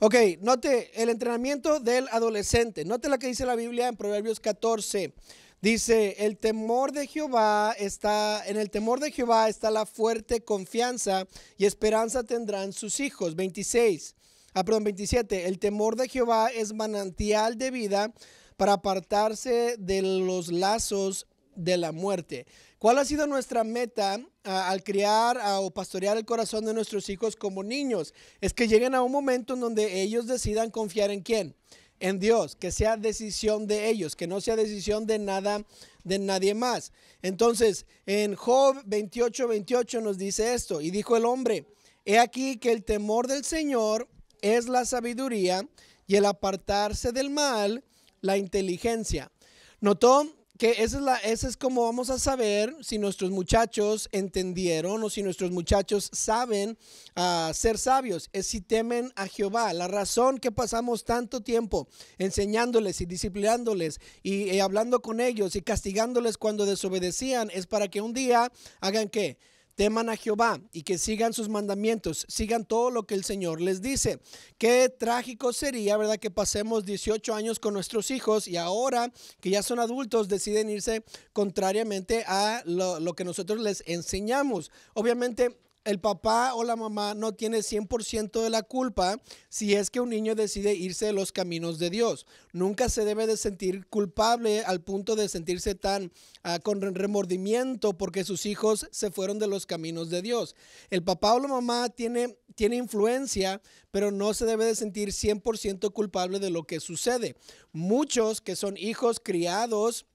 Ok, note el entrenamiento del adolescente. Note la que dice la Biblia en Proverbios 14. Dice, el temor de Jehová está, en el temor de Jehová está la fuerte confianza y esperanza tendrán sus hijos. 26, ah, perdón, 27, el temor de Jehová es manantial de vida para apartarse de los lazos de la muerte. ¿Cuál ha sido nuestra meta ah, al criar ah, o pastorear el corazón de nuestros hijos como niños? Es que lleguen a un momento en donde ellos decidan confiar en quién, en Dios, que sea decisión de ellos, que no sea decisión de nada, de nadie más. Entonces, en Job 28, 28 nos dice esto, y dijo el hombre, he aquí que el temor del Señor es la sabiduría y el apartarse del mal, la inteligencia. Notó que esa es, la, es como vamos a saber si nuestros muchachos entendieron o si nuestros muchachos saben ah, ser sabios, es si temen a Jehová. La razón que pasamos tanto tiempo enseñándoles y disciplinándoles y, y hablando con ellos y castigándoles cuando desobedecían es para que un día hagan qué? teman a Jehová y que sigan sus mandamientos, sigan todo lo que el Señor les dice. Qué trágico sería, ¿verdad? Que pasemos 18 años con nuestros hijos y ahora que ya son adultos deciden irse contrariamente a lo, lo que nosotros les enseñamos. Obviamente el papá o la mamá no tiene 100% de la culpa si es que un niño decide irse de los caminos de Dios. Nunca se debe de sentir culpable al punto de sentirse tan ah, con remordimiento porque sus hijos se fueron de los caminos de Dios. El papá o la mamá tiene, tiene influencia, pero no se debe de sentir 100% culpable de lo que sucede. Muchos que son hijos criados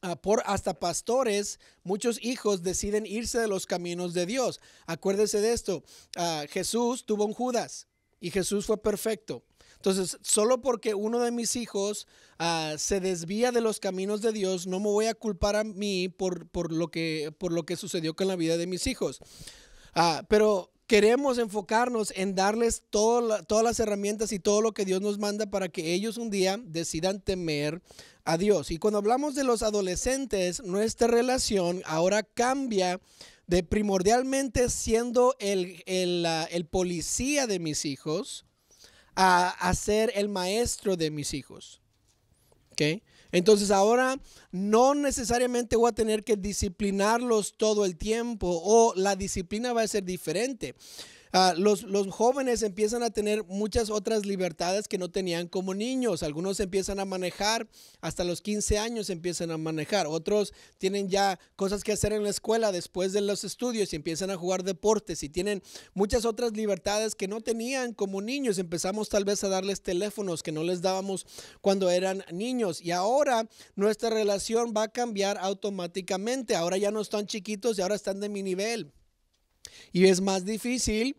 Ah, por hasta pastores, muchos hijos deciden irse de los caminos de Dios. Acuérdese de esto, ah, Jesús tuvo un Judas y Jesús fue perfecto. Entonces, solo porque uno de mis hijos ah, se desvía de los caminos de Dios, no me voy a culpar a mí por, por, lo, que, por lo que sucedió con la vida de mis hijos. pero queremos enfocarnos en darles todas las herramientas y todo lo que Dios nos manda para que ellos un día decidan temer a Dios. Y cuando hablamos de los adolescentes, nuestra relación ahora cambia de primordialmente siendo el, policía de mis hijos a, ser el maestro de mis hijos. ¿Okay? Entonces ahora no necesariamente voy a tener que disciplinarlos todo el tiempo o la disciplina va a ser diferente. Ah, los, los, jóvenes empiezan a tener muchas otras libertades que no tenían como niños. Algunos empiezan a manejar, hasta los 15 años empiezan a manejar. Otros tienen ya cosas que hacer en la escuela después de los estudios y empiezan a jugar deportes y tienen muchas otras libertades que no tenían como niños. Empezamos tal vez a darles teléfonos que no les dábamos cuando eran niños. Y ahora nuestra relación va a cambiar automáticamente. Ahora ya no están chiquitos y ahora están de mi nivel y es más difícil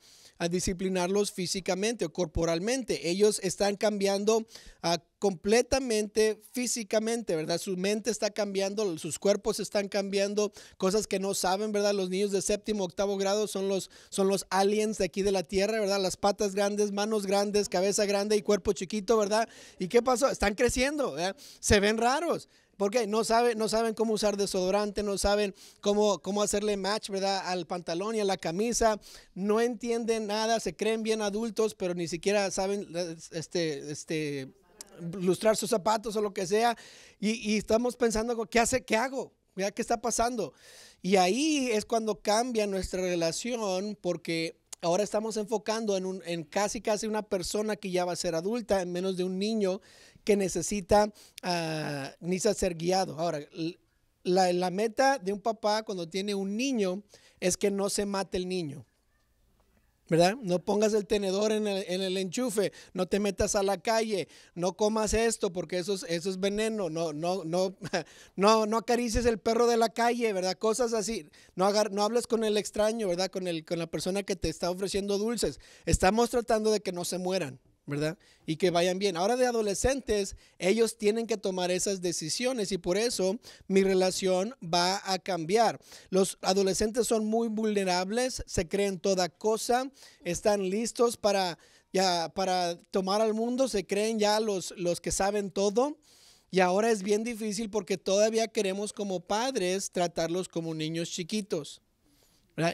disciplinarlos físicamente o corporalmente. Ellos están cambiando ah, completamente físicamente, ¿verdad? Su mente está cambiando, sus cuerpos están cambiando, cosas que no saben, ¿verdad? Los niños de séptimo, octavo grado son los, son los aliens de aquí de la Tierra, ¿verdad? Las patas grandes, manos grandes, cabeza grande y cuerpo chiquito, ¿verdad? ¿Y qué pasó? Están creciendo, ¿verdad? Se ven raros. ¿Por qué? No, sabe, no saben cómo usar desodorante, no saben cómo, cómo hacerle match, ¿verdad? Al pantalón y a la camisa. No entienden nada, se creen bien adultos, pero ni siquiera saben eh, este, este, lustrar sus zapatos o lo que sea. Y, estamos pensando, ¿qué, hace, ¿qué hago? ¿Qué está pasando? Y ahí es cuando cambia nuestra relación porque ahora estamos enfocando en, un, en casi, casi una persona que ya va a ser adulta, en menos de un niño que necesita, ah, a ser guiado. Ahora, la, meta de un papá cuando tiene un niño es que no se mate el niño. ¿Verdad? No pongas el tenedor en el, enchufe, no te metas a la calle, no comas esto porque eso es, veneno, no, no, no, no, no acaricies el perro de la calle, ¿verdad? Cosas así. No, no hables con el extraño, ¿verdad? Con, el, con la persona que te está ofreciendo dulces. Estamos tratando de que no se mueran. Y que vayan bien. Ahora de adolescentes, ellos tienen que tomar esas decisiones y por eso mi relación va a cambiar. Los adolescentes son muy vulnerables, se creen toda cosa, están listos para, tomar al mundo, se creen ya los, los que saben todo. Y ahora es bien difícil porque todavía queremos como padres tratarlos como niños chiquitos.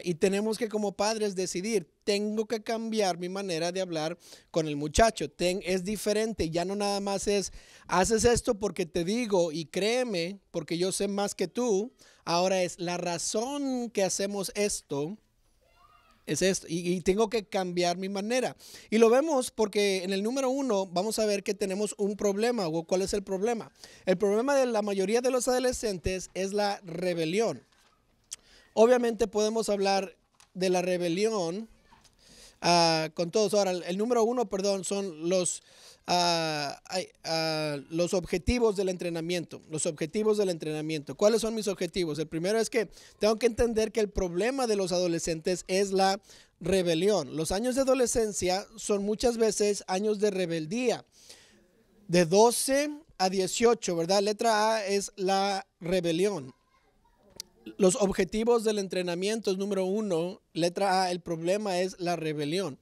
Y tenemos que como padres decidir, tengo que cambiar mi manera de hablar con el muchacho, Ten, es diferente, ya no nada más es, haces esto porque te digo y créeme, porque yo sé más que tú, ahora es la razón que hacemos esto. Es esto, y, y tengo que cambiar mi manera. Y lo vemos porque en el número uno vamos a ver que tenemos un problema, o cuál es el problema. El problema de la mayoría de los adolescentes es la rebelión. Obviamente podemos hablar de la rebelión ah, con todos. Ahora, el número uno, perdón, son los, ah, ah, los objetivos del entrenamiento. Los objetivos del entrenamiento. ¿Cuáles son mis objetivos? El primero es que tengo que entender que el problema de los adolescentes es la rebelión. Los años de adolescencia son muchas veces años de rebeldía. De 12 a 18, ¿verdad? Letra A es la rebelión. Los objetivos del entrenamiento es número uno. Letra A, el problema es la rebelión.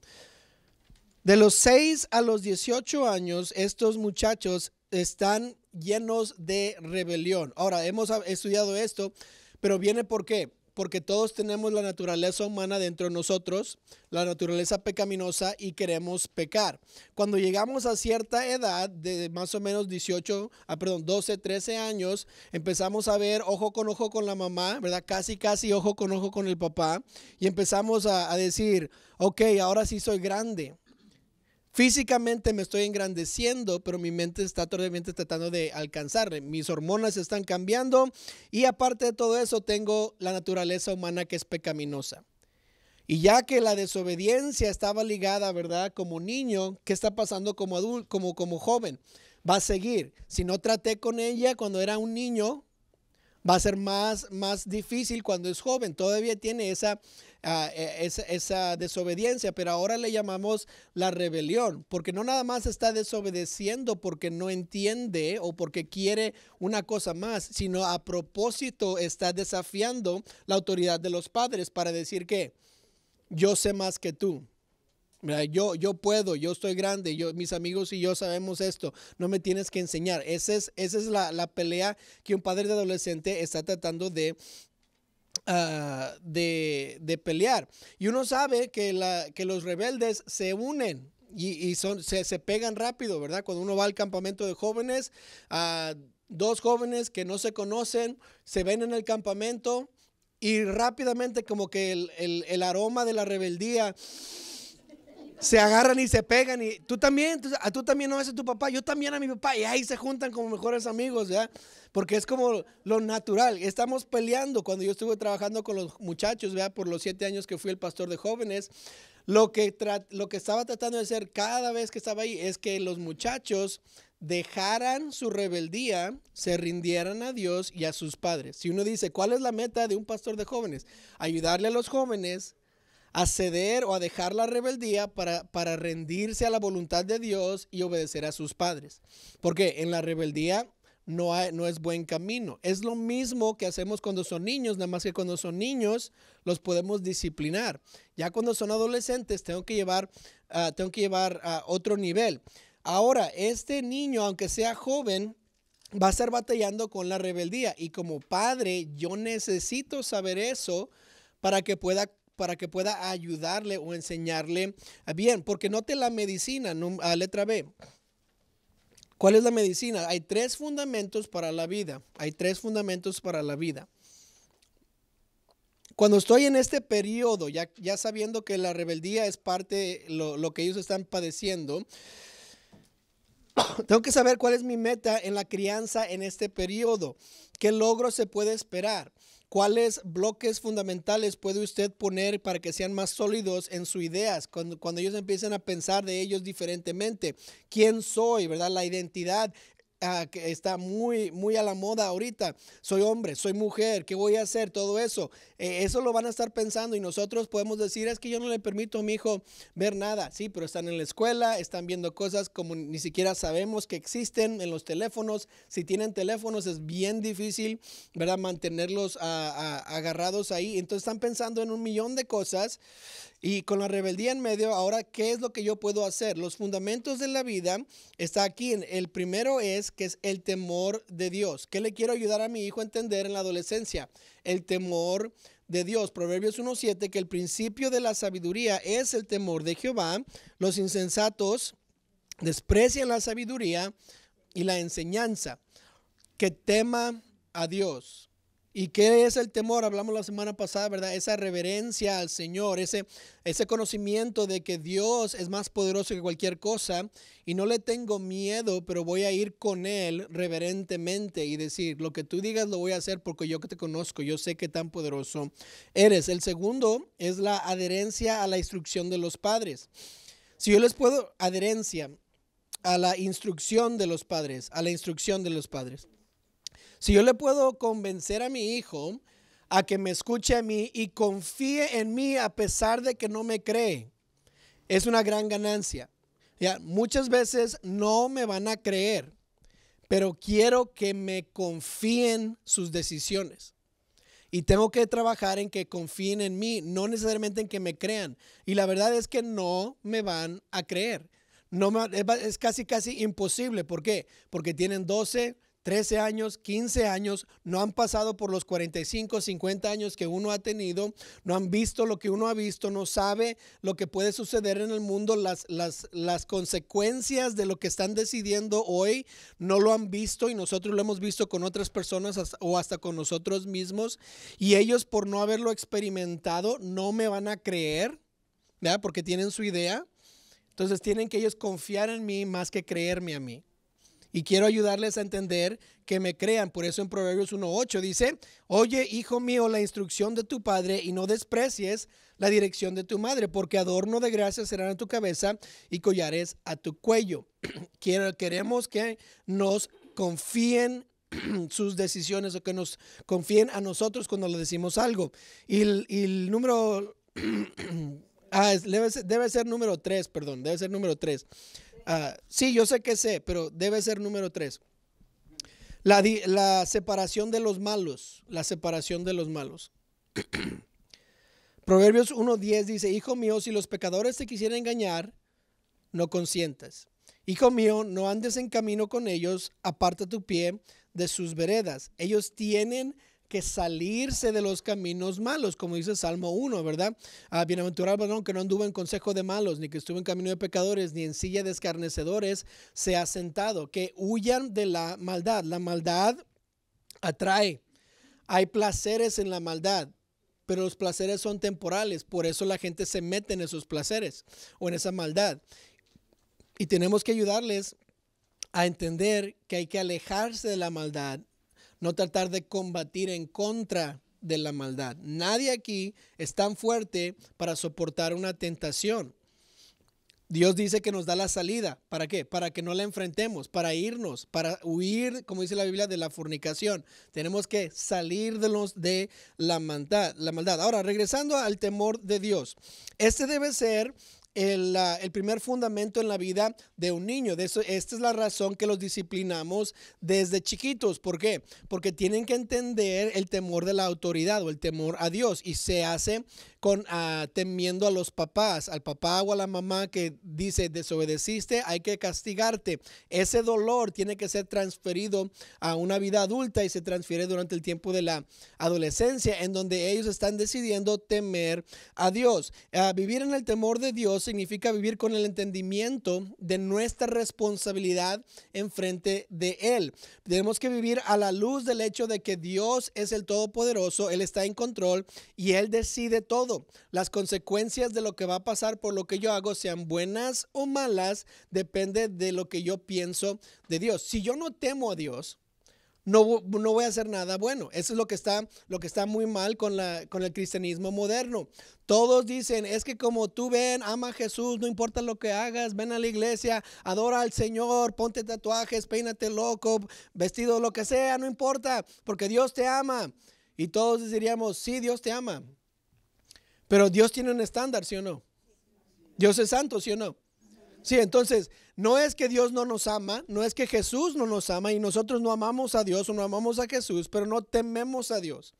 De los 6 a los 18 años, estos muchachos están llenos de rebelión. Ahora, hemos estudiado esto, pero viene por qué porque todos tenemos la naturaleza humana dentro de nosotros, la naturaleza pecaminosa y queremos pecar. Cuando llegamos a cierta edad, de más o menos 18, ah, perdón, 12, 13 años, empezamos a ver ojo con ojo con la mamá, ¿verdad? Casi, casi ojo con ojo con el papá y empezamos a, a decir, ok, ahora sí soy grande Físicamente me estoy engrandeciendo, pero mi mente está totalmente tratando de alcanzarle. Mis hormonas están cambiando y aparte de todo eso tengo la naturaleza humana que es pecaminosa. Y ya que la desobediencia estaba ligada, ¿verdad? Como niño, ¿qué está pasando como adulto, como, como joven? Va a seguir. Si no traté con ella cuando era un niño, va a ser más, más difícil cuando es joven. Todavía tiene esa Ah, e, esa, desobediencia, pero ahora le llamamos la rebelión, porque no nada más está desobedeciendo porque no entiende o porque quiere una cosa más, sino a propósito está desafiando la autoridad de los padres para decir que yo sé más que tú. Yo, yo puedo, yo estoy grande, yo, mis amigos y yo sabemos esto, no me tienes que enseñar. Esa es, esa es la, la pelea que un padre de adolescente está tratando de, Ah, de, pelear. Y uno sabe que, la, que los rebeldes se unen y, son, se, pegan rápido, ¿verdad? Cuando uno va al campamento de jóvenes, ah, dos jóvenes que no se conocen, se ven en el campamento y rápidamente como que el aroma de la rebeldía se agarran y se pegan y tú también, tú, tú también no ves a tu papá, yo también a mi papá y ahí se juntan como mejores amigos, ¿ya? Porque es como lo natural. Estamos peleando cuando yo estuve trabajando con los muchachos, ¿ya? Por los siete años que fui el pastor de jóvenes, lo que, lo que estaba tratando de hacer cada vez que estaba ahí es que los muchachos dejaran su rebeldía, se rindieran a Dios y a sus padres. Si uno dice, ¿cuál es la meta de un pastor de jóvenes? Ayudarle a los jóvenes a ceder o a dejar la rebeldía para, rendirse a la voluntad de Dios y obedecer a sus padres. Porque en la rebeldía no, no, es buen camino. Es lo mismo que hacemos cuando son niños, nada más que cuando son niños los podemos disciplinar. Ya cuando son adolescentes tengo que llevar, ah, tengo que llevar a otro nivel. Ahora, este niño, aunque sea joven, va a estar batallando con la rebeldía y como padre yo necesito saber eso para que pueda para que pueda ayudarle o enseñarle bien, porque note la medicina, a letra B. ¿Cuál es la medicina? Hay tres fundamentos para la vida. Hay tres fundamentos para la vida. Cuando estoy en este periodo, ya, sabiendo que la rebeldía es parte de lo, lo que ellos están padeciendo, tengo que saber cuál es mi meta en la crianza en este periodo. ¿Qué logro se puede esperar? ¿Cuáles bloques fundamentales puede usted poner para que sean más sólidos en sus ideas? Cuando, ellos empiecen a pensar de ellos diferentemente. ¿Quién soy? ¿Verdad? La identidad Ah, está muy, muy a la moda ahorita. Soy hombre, soy mujer, ¿qué voy a hacer? Todo eso. Eh, eso lo van a estar pensando y nosotros podemos decir, es que yo no le permito a mi hijo ver nada. Sí, pero están en la escuela, están viendo cosas como ni siquiera sabemos que existen en los teléfonos. Si tienen teléfonos es bien difícil, ¿verdad? Mantenerlos ah, ah, agarrados ahí. Entonces están pensando en un millón de cosas y con la rebeldía en medio, ahora, ¿qué es lo que yo puedo hacer? Los fundamentos de la vida está aquí. El primero es que es el temor de Dios. ¿Qué le quiero ayudar a mi hijo a entender en la adolescencia? El temor de Dios. Proverbios 1.7, que el principio de la sabiduría es el temor de Jehová. Los insensatos desprecian la sabiduría y la enseñanza. Que tema a Dios. ¿Y qué es el temor? Hablamos la semana pasada, ¿verdad? Esa reverencia al Señor, ese, ese conocimiento de que Dios es más poderoso que cualquier cosa y no le tengo miedo, pero voy a ir con Él reverentemente y decir, lo que tú digas lo voy a hacer porque yo que te conozco, yo sé que tan poderoso eres. El segundo es la adherencia a la instrucción de los padres. Si yo les puedo, adherencia a la instrucción de los padres, a la instrucción de los padres. Si yo le puedo convencer a mi hijo a que me escuche a mí y confíe en mí a pesar de que no me cree, es una gran ganancia. Ya, muchas veces no me van a creer, pero quiero que me confíen sus decisiones. Y tengo que trabajar en que confíen en mí, no necesariamente en que me crean. Y la verdad es que no me van a creer. No es casi, casi imposible. ¿Por qué? Porque tienen 12, 13 años, 15 años, no han pasado por los 45, 50 años que uno ha tenido, no han visto lo que uno ha visto, no sabe lo que puede suceder en el mundo, las, las, consecuencias de lo que están decidiendo hoy, no lo han visto y nosotros lo hemos visto con otras personas o hasta con nosotros mismos y ellos por no haberlo experimentado no me van a creer, ¿verdad? Porque tienen su idea. Entonces tienen que ellos confiar en mí más que creerme a mí y quiero ayudarles a entender que me crean. Por eso en Proverbios 1.8 dice, oye, hijo mío, la instrucción de tu padre y no desprecies la dirección de tu madre, porque adorno de gracia serán a tu cabeza y collares a tu cuello. queremos que nos confíen sus decisiones o que nos confíen a nosotros cuando le decimos algo. Y el, número... Ah, debe, ser, número 3, perdón, debe ser número 3. Ah, sí, yo sé que sé, pero debe ser número tres. La, separación de los malos, la separación de los malos. Proverbios 1.10 dice, Hijo mío, si los pecadores te quisieran engañar, no consientas. Hijo mío, no andes en camino con ellos, aparta tu pie de sus veredas. Ellos tienen que salirse de los caminos malos, como dice Salmo 1, ¿verdad? a ah, bienaventurado que no anduvo en consejo de malos, ni que estuvo en camino de pecadores, ni en silla de escarnecedores se ha sentado, que huyan de la maldad. La maldad atrae. Hay placeres en la maldad, pero los placeres son temporales, por eso la gente se mete en esos placeres o en esa maldad. Y tenemos que ayudarles a entender que hay que alejarse de la maldad no tratar de combatir en contra de la maldad. Nadie aquí es tan fuerte para soportar una tentación. Dios dice que nos da la salida. ¿Para qué? Para que no la enfrentemos, para irnos, para huir, como dice la Biblia, de la fornicación. Tenemos que salir de, la, maldad, la maldad. Ahora, regresando al temor de Dios. Este debe ser el, primer fundamento en la vida de un niño. De eso, esta es la razón que los disciplinamos desde chiquitos. ¿Por qué? Porque tienen que entender el temor de la autoridad o el temor a Dios y se hace con ah, temiendo a los papás, al papá o a la mamá que dice desobedeciste, hay que castigarte. Ese dolor tiene que ser transferido a una vida adulta y se transfiere durante el tiempo de la adolescencia en donde ellos están decidiendo temer a Dios. a ah, vivir en el temor de Dios significa vivir con el entendimiento de nuestra responsabilidad en frente de Él. Tenemos que vivir a la luz del hecho de que Dios es el Todopoderoso, Él está en control y Él decide todo. Las consecuencias de lo que va a pasar por lo que yo hago, sean buenas o malas, depende de lo que yo pienso de Dios. Si yo no temo a Dios, no, voy a hacer nada bueno. Eso es lo que está, lo que está muy mal con, la, con el cristianismo moderno. Todos dicen, es que como tú ven, ama a Jesús, no importa lo que hagas, ven a la iglesia, adora al Señor, ponte tatuajes, peínate loco, vestido lo que sea, no importa, porque Dios te ama. Y todos diríamos, sí, Dios te ama. Pero Dios tiene un estándar, ¿sí o no? Dios es santo, ¿sí o no? Sí, entonces, no es que Dios no nos ama, no es que Jesús no nos ama y nosotros no amamos a Dios o no amamos a Jesús, pero no tememos a Dios.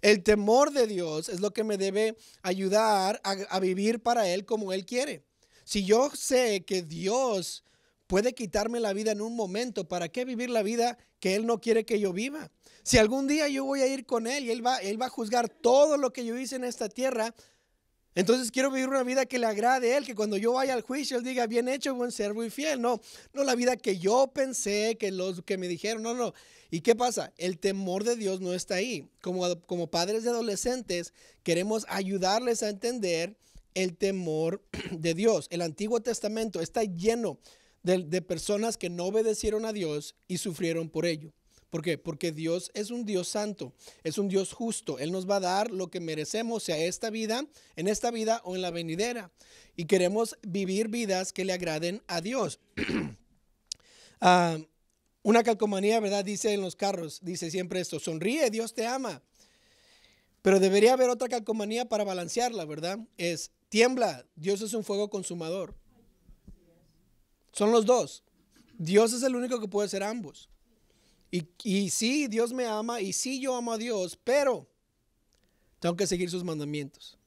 El temor de Dios es lo que me debe ayudar a, vivir para Él como Él quiere. Si yo sé que Dios puede quitarme la vida en un momento. ¿Para qué vivir la vida que Él no quiere que yo viva? Si algún día yo voy a ir con Él y Él va, él va a juzgar todo lo que yo hice en esta tierra, entonces quiero vivir una vida que le agrade a Él, que cuando yo vaya al juicio Él diga, bien hecho, buen ser, muy fiel. No, no la vida que yo pensé, que los que me dijeron, no, no. ¿Y qué pasa? El temor de Dios no está ahí. Como, como padres de adolescentes queremos ayudarles a entender el temor de Dios. El Antiguo Testamento está lleno de personas que no obedecieron a Dios y sufrieron por ello. ¿Por qué? Porque Dios es un Dios santo, es un Dios justo. Él nos va a dar lo que merecemos, sea esta vida, en esta vida o en la venidera. Y queremos vivir vidas que le agraden a Dios. Ah, una calcomanía, ¿verdad? Dice en los carros, dice siempre esto, sonríe, Dios te ama. Pero debería haber otra calcomanía para balancearla, ¿verdad? Es tiembla, Dios es un fuego consumador. Son los dos. Dios es el único que puede ser ambos. Y, sí, Dios me ama y sí, yo amo a Dios, pero tengo que seguir sus mandamientos.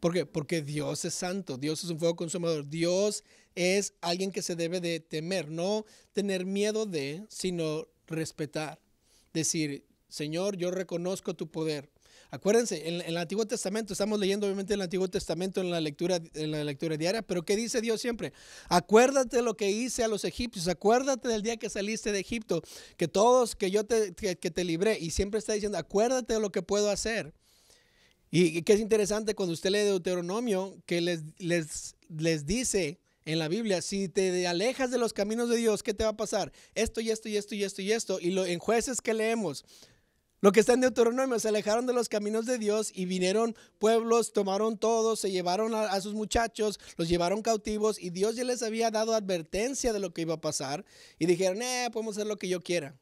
¿Por qué? Porque Dios es santo, Dios es un fuego consumador, Dios es alguien que se debe de temer, no tener miedo de, sino respetar. Decir, Señor, yo reconozco tu poder, Acuérdense, en, el Antiguo Testamento, estamos leyendo obviamente el Antiguo Testamento en la, lectura, en la lectura diaria, pero ¿qué dice Dios siempre? Acuérdate lo que hice a los egipcios, acuérdate del día que saliste de Egipto, que todos, que yo te, que, te libré, y siempre está diciendo, acuérdate de lo que puedo hacer. Y, que es interesante cuando usted lee Deuteronomio, que les, les, les dice, en la Biblia, si te alejas de los caminos de Dios, ¿qué te va a pasar? Esto y esto y esto y esto y esto. Y lo, en jueces que leemos, lo que está en Deuteronomio, se alejaron de los caminos de Dios y vinieron pueblos, tomaron todos, se llevaron a, a, sus muchachos, los llevaron cautivos y Dios ya les había dado advertencia de lo que iba a pasar y dijeron, eh, podemos hacer lo que yo quiera.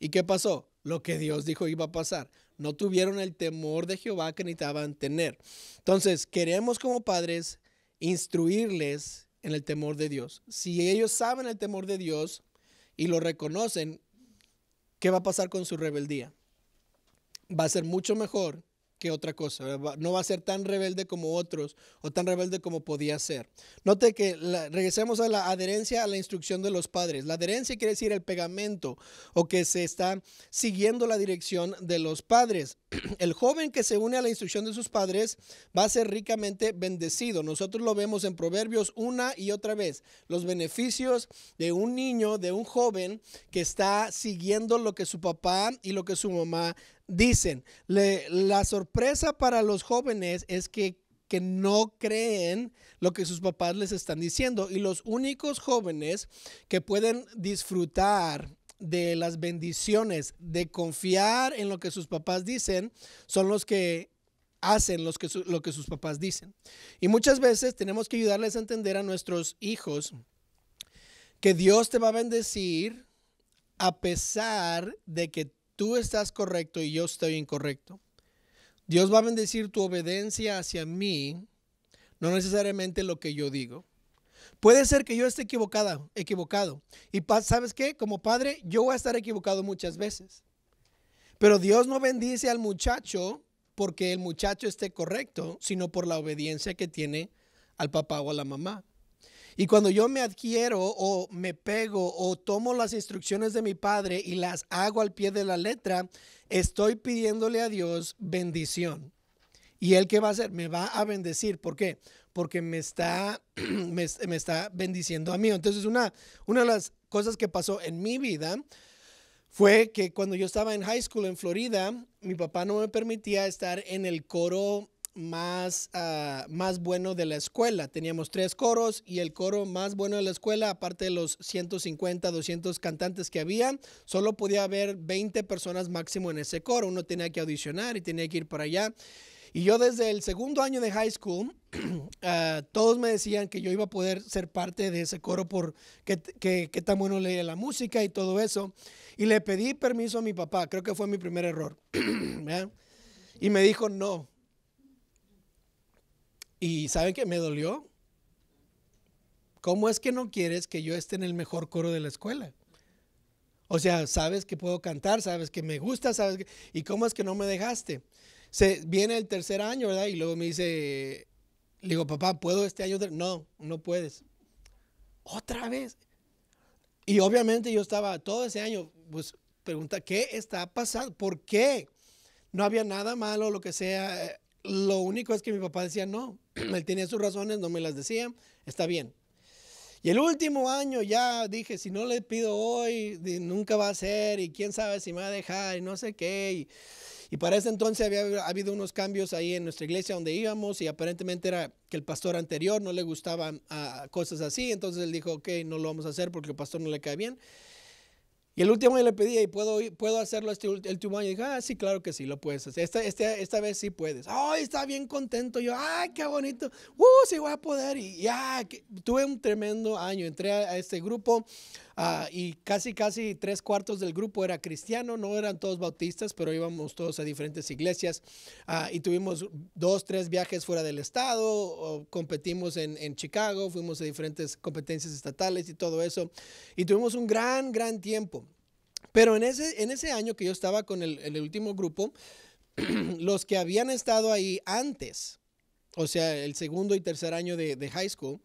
¿Y qué pasó? Lo que Dios dijo iba a pasar. No tuvieron el temor de Jehová que necesitaban tener. Entonces, queremos como padres instruirles en el temor de Dios. Si ellos saben el temor de Dios y lo reconocen, ¿Qué va a pasar con su rebeldía? Va a ser mucho mejor que otra cosa. No va a ser tan rebelde como otros o tan rebelde como podía ser. Note que regresemos a la adherencia a la instrucción de los padres. La adherencia quiere decir el pegamento o que se está siguiendo la dirección de los padres. El joven que se une a la instrucción de sus padres va a ser ricamente bendecido. Nosotros lo vemos en Proverbios una y otra vez. Los beneficios de un niño, de un joven que está siguiendo lo que su papá y lo que su mamá Dicen, la sorpresa para los jóvenes es que, no creen lo que sus papás les están diciendo y los únicos jóvenes que pueden disfrutar de las bendiciones, de confiar en lo que sus papás dicen, son los que hacen lo que sus papás dicen. Y muchas veces tenemos que ayudarles a entender a nuestros hijos que Dios te va a bendecir a pesar de que tú estás correcto y yo estoy incorrecto. Dios va a bendecir tu obediencia hacia mí, no necesariamente lo que yo digo. Puede ser que yo esté equivocada, equivocado. Y sabes qué, como padre, yo voy a estar equivocado muchas veces. Pero Dios no bendice al muchacho porque el muchacho esté correcto, sino por la obediencia que tiene al papá o a la mamá. Y cuando yo me adquiero o me pego o tomo las instrucciones de mi padre y las hago al pie de la letra, estoy pidiéndole a Dios bendición. ¿Y él qué va a hacer? Me va a bendecir. ¿Por qué? Porque me está, está bendiciendo a mí. Entonces, una, una de las cosas que pasó en mi vida fue que cuando yo estaba en high school en Florida, mi papá no me permitía estar en el coro más, ah, más bueno de la escuela. Teníamos tres coros y el coro más bueno de la escuela, aparte de los 150, 200 cantantes que había, solo podía haber 20 personas máximo en ese coro. Uno tenía que audicionar y tenía que ir para allá. Y yo desde el segundo año de high school, ah, todos me decían que yo iba a poder ser parte de ese coro por que, tan bueno leía la música y todo eso. Y le pedí permiso a mi papá, creo que fue mi primer error. y me dijo no. Y ¿saben que me dolió? ¿Cómo es que no quieres que yo esté en el mejor coro de la escuela? O sea, sabes que puedo cantar, sabes que me gusta, sabes ¿Y cómo es que no me dejaste? Se, viene el tercer año, ¿verdad? Y luego me dice, le digo, papá, ¿puedo este año? No, no puedes. Otra vez. Y obviamente yo estaba todo ese año, pues pregunta, ¿qué está pasando? ¿Por qué? No había nada malo, lo que sea. Eh, lo único es que mi papá decía no, él tenía sus razones, no me las decía, está bien. Y el último año ya dije, si no le pido hoy, nunca va a ser, y quién sabe si me va a dejar, y no sé qué. Y, para ese entonces había habido unos cambios ahí en nuestra iglesia donde íbamos, y aparentemente era que el pastor anterior no le gustaban ah, cosas así, entonces él dijo, ok, no lo vamos a hacer porque el pastor no le cae bien. Y el último yo le pedí, ¿y puedo, puedo hacerlo este, el último año? Y dije, ah, sí, claro que sí, lo puedes hacer. Esta, esta, esta vez sí puedes. ¡Ay, está bien contento! Yo, ¡ay, qué bonito! ¡Uh, sí voy a poder! Y ya, tuve un tremendo año. Entré a, a este grupo, Ah, y casi, casi tres cuartos del grupo era cristiano, no eran todos bautistas, pero íbamos todos a diferentes iglesias ah, y tuvimos dos, tres viajes fuera del estado, competimos en, en, Chicago, fuimos a diferentes competencias estatales y todo eso, y tuvimos un gran, gran tiempo. Pero en ese, en ese año que yo estaba con el, el último grupo, los que habían estado ahí antes, o sea, el segundo y tercer año de, de high school,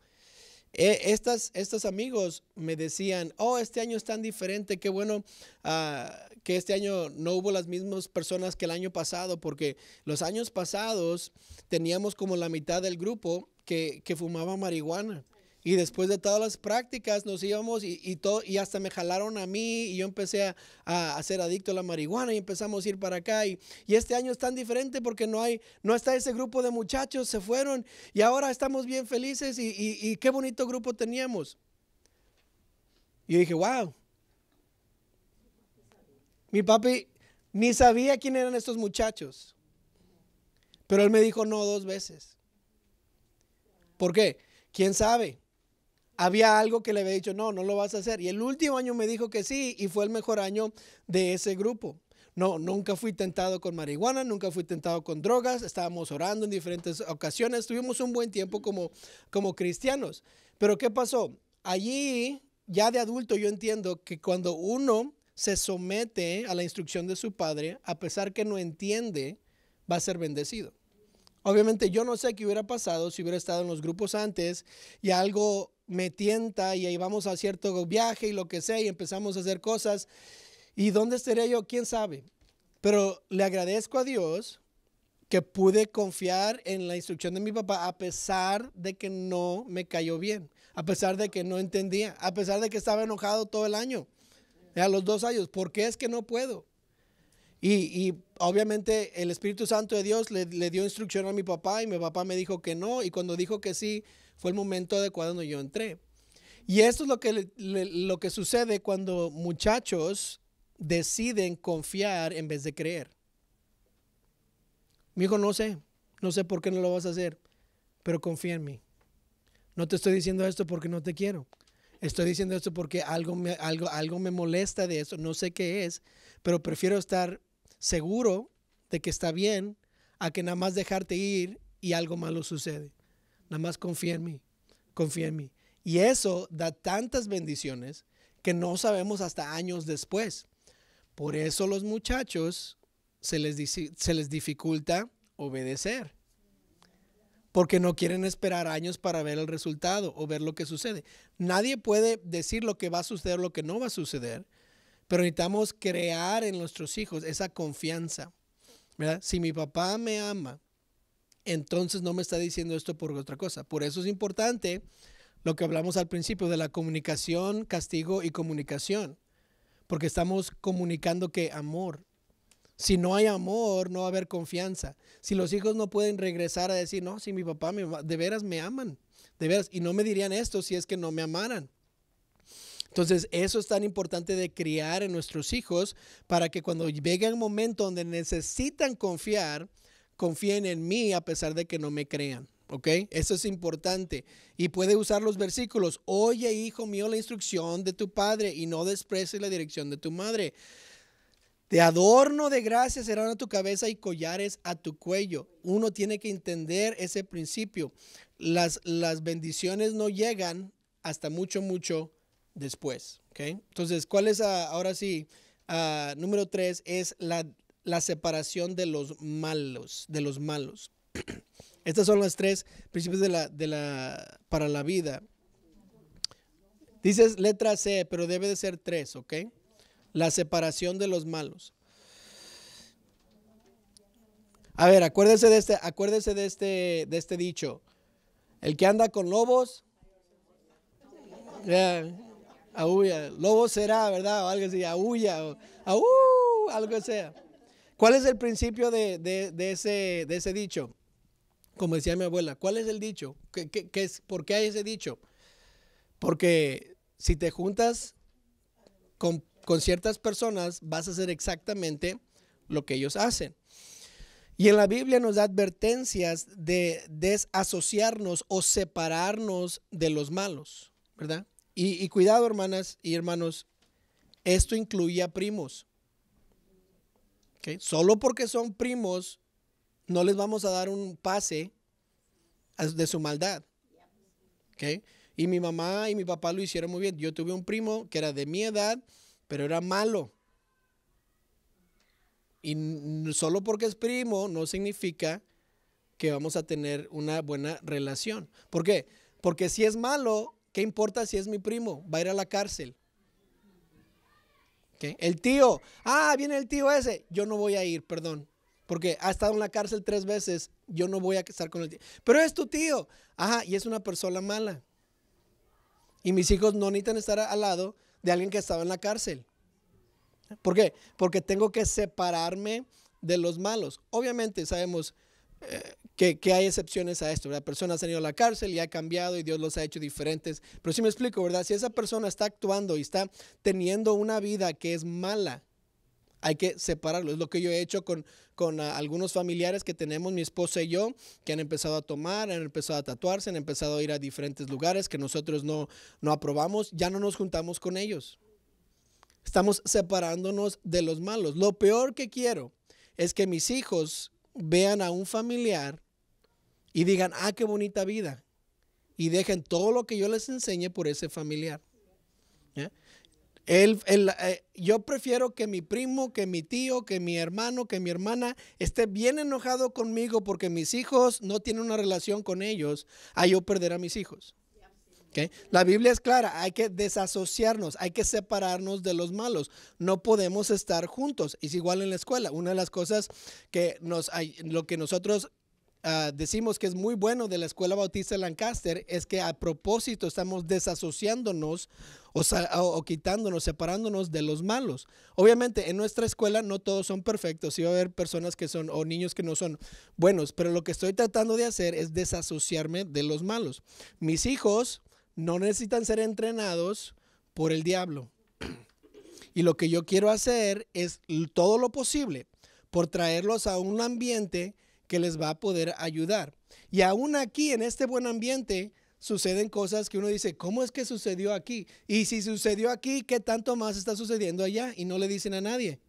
e, estas, estos amigos me decían, oh, este año es tan diferente, qué bueno ah, que este año no hubo las mismas personas que el año pasado, porque los años pasados teníamos como la mitad del grupo que fumaba marihuana. Y después de todas las prácticas nos íbamos y, todo, y hasta me jalaron a mí y yo empecé a, a, ser adicto a la marihuana y empezamos a ir para acá. Y, este año es tan diferente porque no, hay, no está ese grupo de muchachos, se fueron y ahora estamos bien felices y, y qué bonito grupo teníamos. Y yo dije, wow. Mi papi ni sabía quién eran estos muchachos. Pero él me dijo no dos veces. ¿Por qué? ¿Quién sabe? había algo que le había dicho, no, no lo vas a hacer. Y el último año me dijo que sí y fue el mejor año de ese grupo. No, nunca fui tentado con marihuana, nunca fui tentado con drogas, estábamos orando en diferentes ocasiones, tuvimos un buen tiempo como, como cristianos. Pero ¿qué pasó? Allí, ya de adulto, yo entiendo que cuando uno se somete a la instrucción de su padre, a pesar que no entiende, va a ser bendecido. Obviamente yo no sé qué hubiera pasado si hubiera estado en los grupos antes y algo me tienta y ahí vamos a cierto viaje y lo que sea y empezamos a hacer cosas. ¿Y dónde estaría yo? ¿Quién sabe? Pero le agradezco a Dios que pude confiar en la instrucción de mi papá a pesar de que no me cayó bien, a pesar de que no entendía, a pesar de que estaba enojado todo el año, a los dos años. ¿Por qué es que no puedo? Y, obviamente el Espíritu Santo de Dios le, le dio instrucción a mi papá y mi papá me dijo que no y cuando dijo que sí, fue el momento adecuado donde yo entré. Y esto es lo que, lo que sucede cuando muchachos deciden confiar en vez de creer. Mi hijo, no sé, no sé por qué no lo vas a hacer, pero confía en mí. No te estoy diciendo esto porque no te quiero. Estoy diciendo esto porque algo me, algo, algo me molesta de eso, no sé qué es, pero prefiero estar seguro de que está bien a que nada más dejarte ir y algo malo sucede nada más confía en mí, confía en mí. Y eso da tantas bendiciones que no sabemos hasta años después. Por eso los muchachos se les, se les dificulta obedecer porque no quieren esperar años para ver el resultado o ver lo que sucede. Nadie puede decir lo que va a suceder, lo que no va a suceder, pero necesitamos crear en nuestros hijos esa confianza. Si mi papá me ama, entonces no me está diciendo esto por otra cosa. Por eso es importante lo que hablamos al principio de la comunicación, castigo y comunicación, porque estamos comunicando que amor. Si no hay amor, no va a haber confianza. Si los hijos no pueden regresar a decir, no, si mi papá, mi de veras me aman, de veras, y no me dirían esto si es que no me amaran. Entonces, eso es tan importante de criar en nuestros hijos para que cuando llegue el momento donde necesitan confiar, confíen en mí a pesar de que no me crean. ¿Ok? Eso es importante. Y puede usar los versículos. Oye, hijo mío, la instrucción de tu padre y no desprecies la dirección de tu madre. De adorno de gracia serán a tu cabeza y collares a tu cuello. Uno tiene que entender ese principio. Las, las bendiciones no llegan hasta mucho, mucho después. ¿ok? Entonces, ¿cuál es ah, ahora sí? Ah, número tres es la la separación de los malos, de los malos. Estas son las tres principios de la, de la, para la vida. Dices letra C, pero debe de ser tres, ¿ok? La separación de los malos. A ver, acuérdese de este, acuérdese de este, de este dicho. El que anda con lobos, aúlla, lobo será, ¿verdad? O algo así, aúlla, o, aú, algo sea. ¿Cuál es el principio de, de, ese, dicho? Como decía mi abuela, ¿cuál es el dicho? ¿Qué, es, ¿Por qué hay ese dicho? Porque si te juntas con, ciertas personas, vas a hacer exactamente lo que ellos hacen. Y en la Biblia nos da advertencias de desasociarnos o separarnos de los malos, ¿verdad? Y, y, cuidado, hermanas y hermanos, esto incluye a primos. Solo porque son primos, no les vamos a dar un pase de su maldad. Y mi mamá y mi papá lo hicieron muy bien. Yo tuve un primo que era de mi edad, pero era malo. Y solo porque es primo no significa que vamos a tener una buena relación. ¿Por qué? Porque si es malo, ¿qué importa si es mi primo? Va a ir a la cárcel. El tío, ah, viene el tío ese. Yo no voy a ir, perdón. Porque ha estado en la cárcel tres veces. Yo no voy a estar con el tío. Pero es tu tío. Ajá, y es una persona mala. Y mis hijos no necesitan estar al lado de alguien que estaba en la cárcel. ¿Por qué? Porque tengo que separarme de los malos. Obviamente sabemos eh, que, hay excepciones a esto, la Personas han ido a la cárcel y ha cambiado y Dios los ha hecho diferentes. Pero si me explico, ¿verdad? Si esa persona está actuando y está teniendo una vida que es mala, hay que separarlo. Es lo que yo he hecho con, con ah, algunos familiares que tenemos, mi esposa y yo, que han empezado a tomar, han empezado a tatuarse, han empezado a ir a diferentes lugares que nosotros no, no aprobamos. Ya no nos juntamos con ellos. Estamos separándonos de los malos. Lo peor que quiero es que mis hijos vean a un familiar y digan, ah, qué bonita vida. Y dejen todo lo que yo les enseñe por ese familiar. Eh, yo prefiero que mi primo, que mi tío, que mi hermano, que mi hermana esté bien enojado conmigo porque mis hijos no tienen una relación con ellos, a yo perder a mis hijos. La Biblia es clara, hay que desasociarnos, hay que separarnos de los malos, no podemos estar juntos. Es igual en la escuela, una de las cosas que nos, lo que nosotros Ah, decimos que es muy bueno de la Escuela Bautista de Lancaster es que a propósito estamos desasociándonos o, quitándonos, separándonos de los malos. Obviamente en nuestra escuela no todos son perfectos, y va a haber personas que son o niños que no son buenos, pero lo que estoy tratando de hacer es desasociarme de los malos. Mis hijos no necesitan ser entrenados por el diablo. Y lo que yo quiero hacer es todo lo posible por traerlos a un ambiente que les va a poder ayudar. Y aún aquí, en este buen ambiente, suceden cosas que uno dice, ¿cómo es que sucedió aquí? Y si sucedió aquí, ¿qué tanto más está sucediendo allá? Y no le dicen a nadie.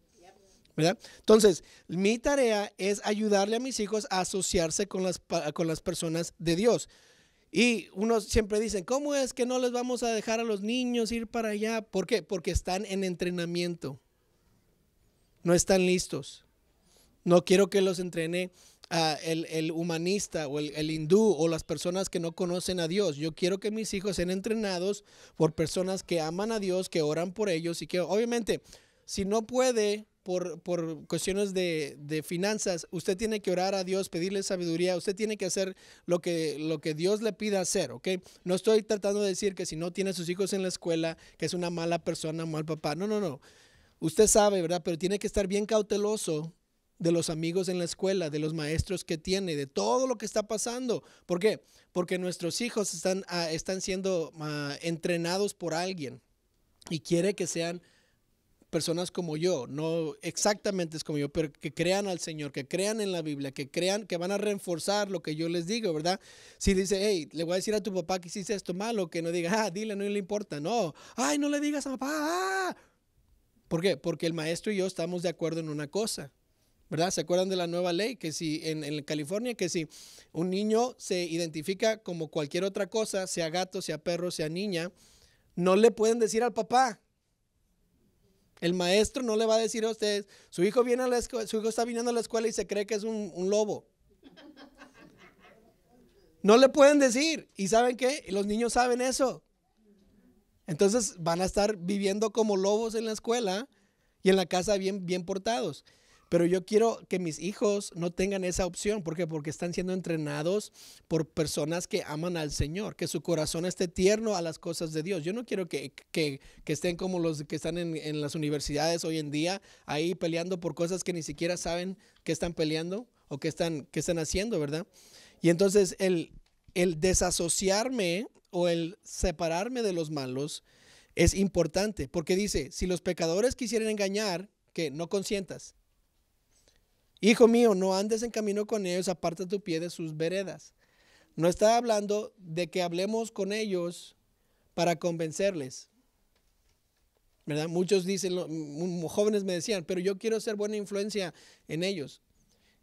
¿verdad? Entonces, mi tarea es ayudarle a mis hijos a asociarse con las, con las personas de Dios. Y uno siempre dicen, ¿cómo es que no les vamos a dejar a los niños ir para allá? ¿Por qué? Porque están en entrenamiento. No están listos. No quiero que los entrene Ah, el, humanista o el, hindú o las personas que no conocen a Dios. Yo quiero que mis hijos sean entrenados por personas que aman a Dios, que oran por ellos y que obviamente si no puede por, por cuestiones de, finanzas, usted tiene que orar a Dios, pedirle sabiduría, usted tiene que hacer lo que, lo que Dios le pida hacer, ¿ok? No estoy tratando de decir que si no tiene sus hijos en la escuela, que es una mala persona, mal papá, no, no, no. Usted sabe, ¿verdad? Pero tiene que estar bien cauteloso de los amigos en la escuela, de los maestros que tiene, de todo lo que está pasando. ¿Por qué? Porque nuestros hijos están, ah, están siendo ah, entrenados por alguien y quiere que sean personas como yo, no exactamente es como yo, pero que crean al Señor, que crean en la Biblia, que crean, que van a reforzar lo que yo les digo, ¿verdad? Si dice, hey, le voy a decir a tu papá que hiciste esto malo, que no diga, ah, dile, no le importa, no, ay, no le digas a papá, ah. ¿Por qué? Porque el maestro y yo estamos de acuerdo en una cosa. ¿verdad? ¿Se acuerdan de la nueva ley que si en, California, que si un niño se identifica como cualquier otra cosa, sea gato, sea perro, sea niña, no le pueden decir al papá. El maestro no le va a decir a ustedes, su hijo, viene a la su hijo está viniendo a la escuela y se cree que es un, lobo. No le pueden decir. ¿Y saben qué? Los niños saben eso. Entonces van a estar viviendo como lobos en la escuela y en la casa bien, bien portados. Pero yo quiero que mis hijos no tengan esa opción. ¿Por Porque están siendo entrenados por personas que aman al Señor, que su corazón esté tierno a las cosas de Dios. Yo no quiero que, estén como los que están en, en las universidades hoy en día, ahí peleando por cosas que ni siquiera saben que están peleando o que están, que están haciendo, ¿verdad? Y entonces el, el desasociarme o el separarme de los malos es importante, porque dice, si los pecadores quisieran engañar, que no consientas. Hijo mío, no andes en camino con ellos, aparta tu pie de sus veredas. No está hablando de que hablemos con ellos para convencerles. ¿Verdad? Muchos dicen, jóvenes me decían, pero yo quiero ser buena influencia en ellos.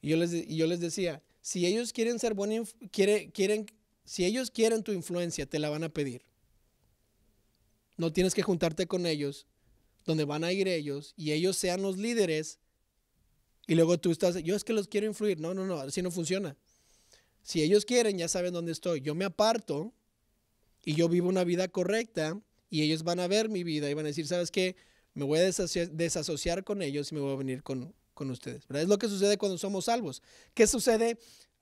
Y yo les, yo les decía, si ellos quieren ser buena, quieren, si ellos quieren tu influencia, te la van a pedir. No tienes que juntarte con ellos, donde van a ir ellos, y ellos sean los líderes y luego tú estás, yo es que los quiero influir. No, no, no, así no funciona. Si ellos quieren, ya saben dónde estoy. Yo me aparto y yo vivo una vida correcta y ellos van a ver mi vida y van a decir, ¿sabes qué? Me voy a desasociar, con ellos y me voy a venir con, ustedes. Es lo que sucede cuando somos salvos. ¿Qué sucede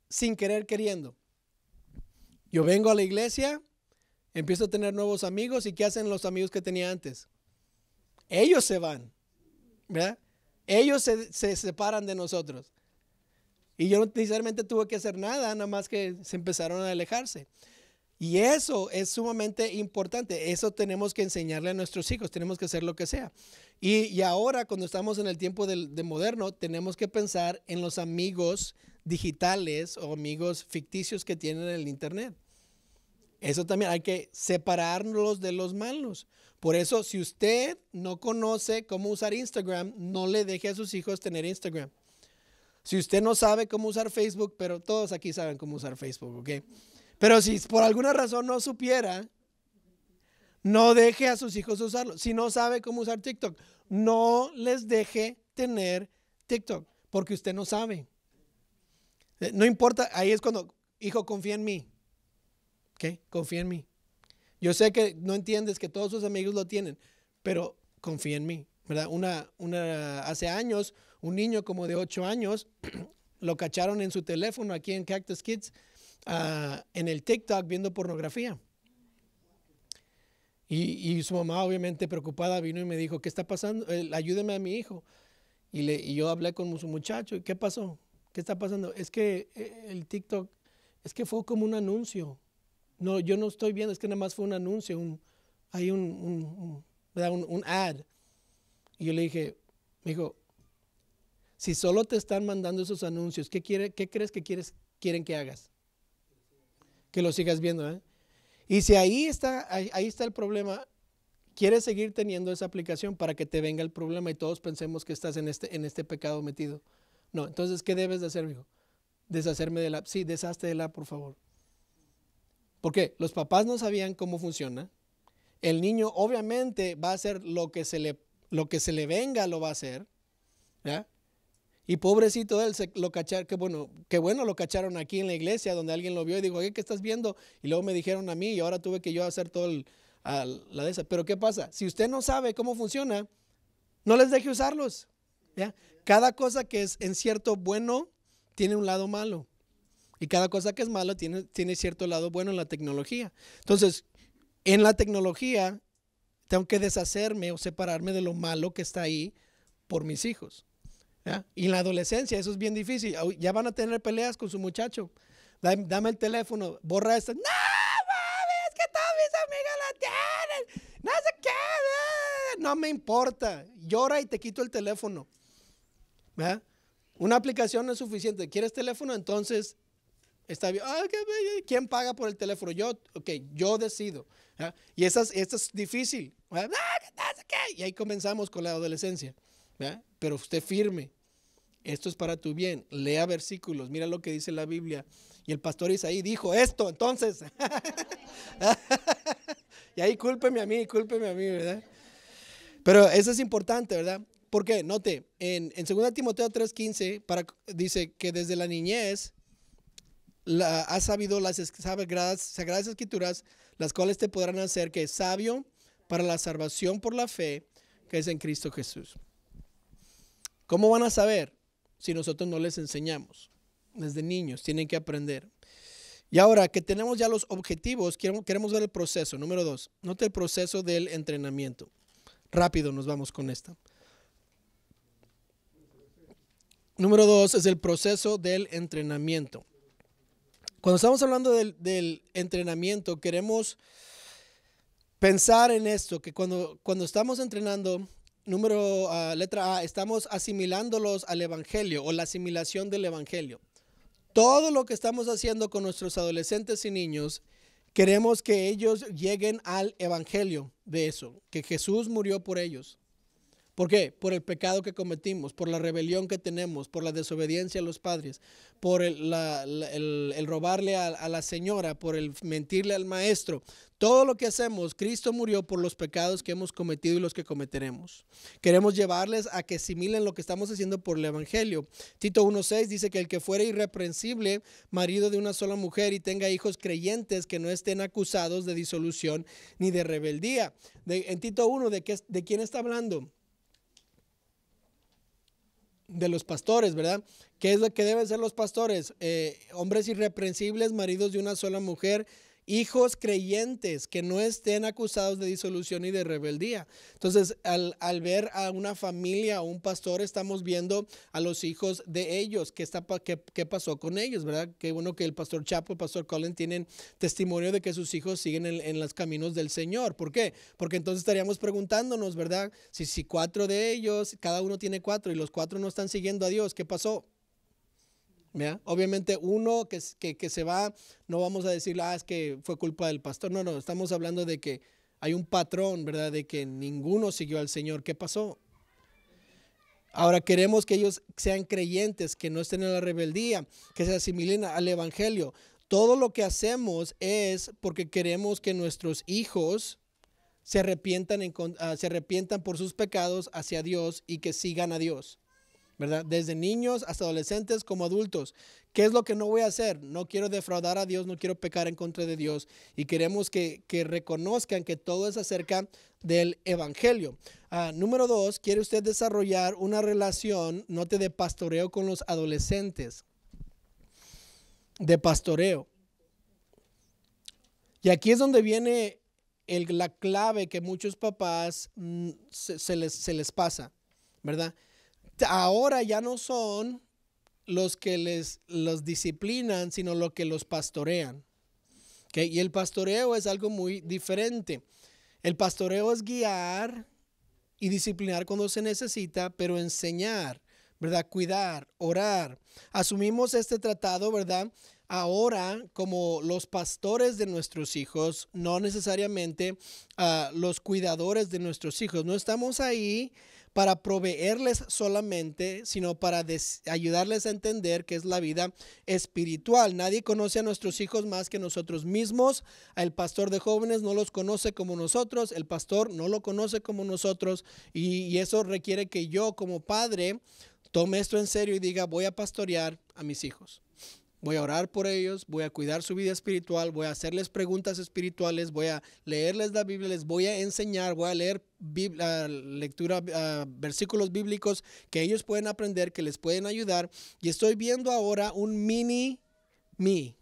sin querer queriendo? Yo vengo a la iglesia, empiezo a tener nuevos amigos y ¿qué hacen los amigos que tenía antes? Ellos se van. ¿Verdad? Ellos se, separan de nosotros. Y yo no necesariamente tuve que hacer nada, nada más que se empezaron a alejarse. Y eso es sumamente importante. Eso tenemos que enseñarle a nuestros hijos. Tenemos que hacer lo que sea. Y, ahora, cuando estamos en el tiempo del, de moderno, tenemos que pensar en los amigos digitales o amigos ficticios que tienen en el Internet. Eso también hay que separarlos de los malos. Por eso, si usted no conoce cómo usar Instagram, no le deje a sus hijos tener Instagram. Si usted no sabe cómo usar Facebook, pero todos aquí saben cómo usar Facebook, ¿ok? Pero si por alguna razón no supiera, no deje a sus hijos usarlo. Si no sabe cómo usar TikTok, no les deje tener TikTok, porque usted no sabe. Eh, no importa, ahí es cuando, hijo, confía en mí. ¿Ok? Confía en mí. Yo sé que no entiendes que todos sus amigos lo tienen, pero confía en mí, ¿verdad? Una, una, hace años, un niño como de 8 años lo cacharon en su teléfono aquí en Cactus Kids, ah, en el TikTok viendo pornografía. Y, su mamá, obviamente preocupada, vino y me dijo, ¿qué está pasando? Eh, ayúdeme a mi hijo. Y, le, y yo hablé con su muchacho, ¿qué pasó? ¿Qué está pasando? Es que eh, el TikTok, es que fue como un anuncio no, yo no estoy viendo, es que nada más fue un anuncio, un, hay un, un, ad. Y yo le dije, me dijo, si solo te están mandando esos anuncios, ¿qué, quiere, qué crees que quieres, quieren que hagas? Que lo sigas viendo. ¿eh? Y si ahí está, ahí, está el problema, quieres seguir teniendo esa aplicación para que te venga el problema y todos pensemos que estás en este, en este pecado metido. No, entonces, ¿qué debes de hacer, dijo, Deshacerme de la... Sí, deshazte de la, por favor. Porque los papás no sabían cómo funciona. El niño obviamente va a hacer lo que se le, lo que se le venga, lo va a hacer. Y pobrecito él, se, lo cachar, que bueno, bueno lo cacharon aquí en la iglesia, donde alguien lo vio y dijo, ¿qué estás viendo? Y luego me dijeron a mí y ahora tuve que yo hacer todo la de esa. Pero ¿qué pasa? Si usted no sabe cómo funciona, no les deje usarlos. ¿ya? Cada cosa que es en cierto bueno tiene un lado malo. Y cada cosa que es mala tiene, tiene cierto lado bueno en la tecnología. Entonces, en la tecnología, tengo que deshacerme o separarme de lo malo que está ahí por mis hijos. Y en la adolescencia, eso es bien difícil. Ya van a tener peleas con su muchacho. Dame, el teléfono, borra esta. ¡No, mami! Es que todas mis amigas lo tienen. No sé qué. No me importa. Llora y te quito el teléfono. Una aplicación no es suficiente. ¿Quieres teléfono? Entonces Está bien. Ah, ¿Quién paga por el teléfono? Yo, ok, yo decido. Y esas, esto es difícil. Ah, y ahí comenzamos con la adolescencia. Pero usted firme. Esto es para tu bien. Lea versículos. Mira lo que dice la Biblia. Y el pastor Isaí dijo esto, entonces. y ahí cúlpeme a mí, cúlpeme a mí, ¿verdad? Pero eso es importante, ¿verdad? Porque, note, en, en 2 Timoteo 3:15 dice que desde la niñez la, has sabido las sagradas, escrituras, las cuales te podrán hacer que es sabio para la salvación por la fe que es en Cristo Jesús. ¿Cómo van a saber si nosotros no les enseñamos? Desde niños tienen que aprender. Y ahora que tenemos ya los objetivos, queremos, ver el proceso. Número dos, note el proceso del entrenamiento. Rápido nos vamos con esta. Número dos es el proceso del entrenamiento. Cuando estamos hablando del, entrenamiento, queremos pensar en esto, que cuando, cuando estamos entrenando, número, ah, letra A, estamos asimilándolos al Evangelio o la asimilación del Evangelio. Todo lo que estamos haciendo con nuestros adolescentes y niños, queremos que ellos lleguen al Evangelio de eso, que Jesús murió por ellos. ¿Por qué? Por el pecado que cometimos, por la rebelión que tenemos, por la desobediencia a los padres, por el, robarle a, la señora, por el mentirle al maestro. Todo lo que hacemos, Cristo murió por los pecados que hemos cometido y los que cometeremos. Queremos llevarles a que asimilen lo que estamos haciendo por el Evangelio. Tito 1.6 dice que el que fuera irreprensible, marido de una sola mujer y tenga hijos creyentes que no estén acusados de disolución ni de rebeldía. en Tito 1, ¿de, ¿de quién está hablando? de los pastores, ¿verdad? ¿Qué es lo que deben ser los pastores? Eh, hombres irreprensibles, maridos de una sola mujer, hijos creyentes que no estén acusados de disolución y de rebeldía. Entonces, al, ver a una familia o un pastor, estamos viendo a los hijos de ellos, qué, está, qué, qué pasó con ellos, ¿verdad? Qué bueno que el pastor Chapo, el pastor Colin tienen testimonio de que sus hijos siguen en, en, los caminos del Señor. ¿Por qué? Porque entonces estaríamos preguntándonos, ¿verdad? Si, si cuatro de ellos, cada uno tiene cuatro y los cuatro no están siguiendo a Dios, ¿qué pasó? Obviamente uno que, se va, no vamos a decir, ah, es que fue culpa del pastor. No, no, estamos hablando de que hay un patrón, ¿verdad? De que ninguno siguió al Señor. ¿Qué pasó? Ahora queremos que ellos sean creyentes, que no estén en la rebeldía, que se asimilen al Evangelio. Todo lo que hacemos es porque queremos que nuestros hijos se arrepientan, en, ah, se arrepientan por sus pecados hacia Dios y que sigan a Dios. ¿verdad? Desde niños hasta adolescentes como adultos. ¿Qué es lo que no voy a hacer? No quiero defraudar a Dios, no quiero pecar en contra de Dios. Y queremos que, reconozcan que todo es acerca del Evangelio. Ah, número dos, quiere usted desarrollar una relación, note, de pastoreo con los adolescentes. De pastoreo. Y aquí es donde viene la clave que muchos papás mm, les, se les pasa, ¿verdad? ahora ya no son los que les los disciplinan, sino los que los pastorean. Y el pastoreo es algo muy diferente. El pastoreo es guiar y disciplinar cuando se necesita, pero enseñar, ¿verdad? Cuidar, orar. Asumimos este tratado, ¿verdad? Ahora, como los pastores de nuestros hijos, no necesariamente ah, los cuidadores de nuestros hijos. No estamos ahí para proveerles solamente, sino para ayudarles a entender que es la vida espiritual. Nadie conoce a nuestros hijos más que nosotros mismos. El pastor de jóvenes no los conoce como nosotros, el pastor no lo conoce como nosotros y, y eso requiere que yo como padre tome esto en serio y diga voy a pastorear a mis hijos voy a orar por ellos, voy a cuidar su vida espiritual, voy a hacerles preguntas espirituales, voy a leerles la Biblia, les voy a enseñar, voy a leer Biblia, lectura, ah, versículos bíblicos que ellos pueden aprender, que les pueden ayudar. Y estoy viendo ahora un mini mí,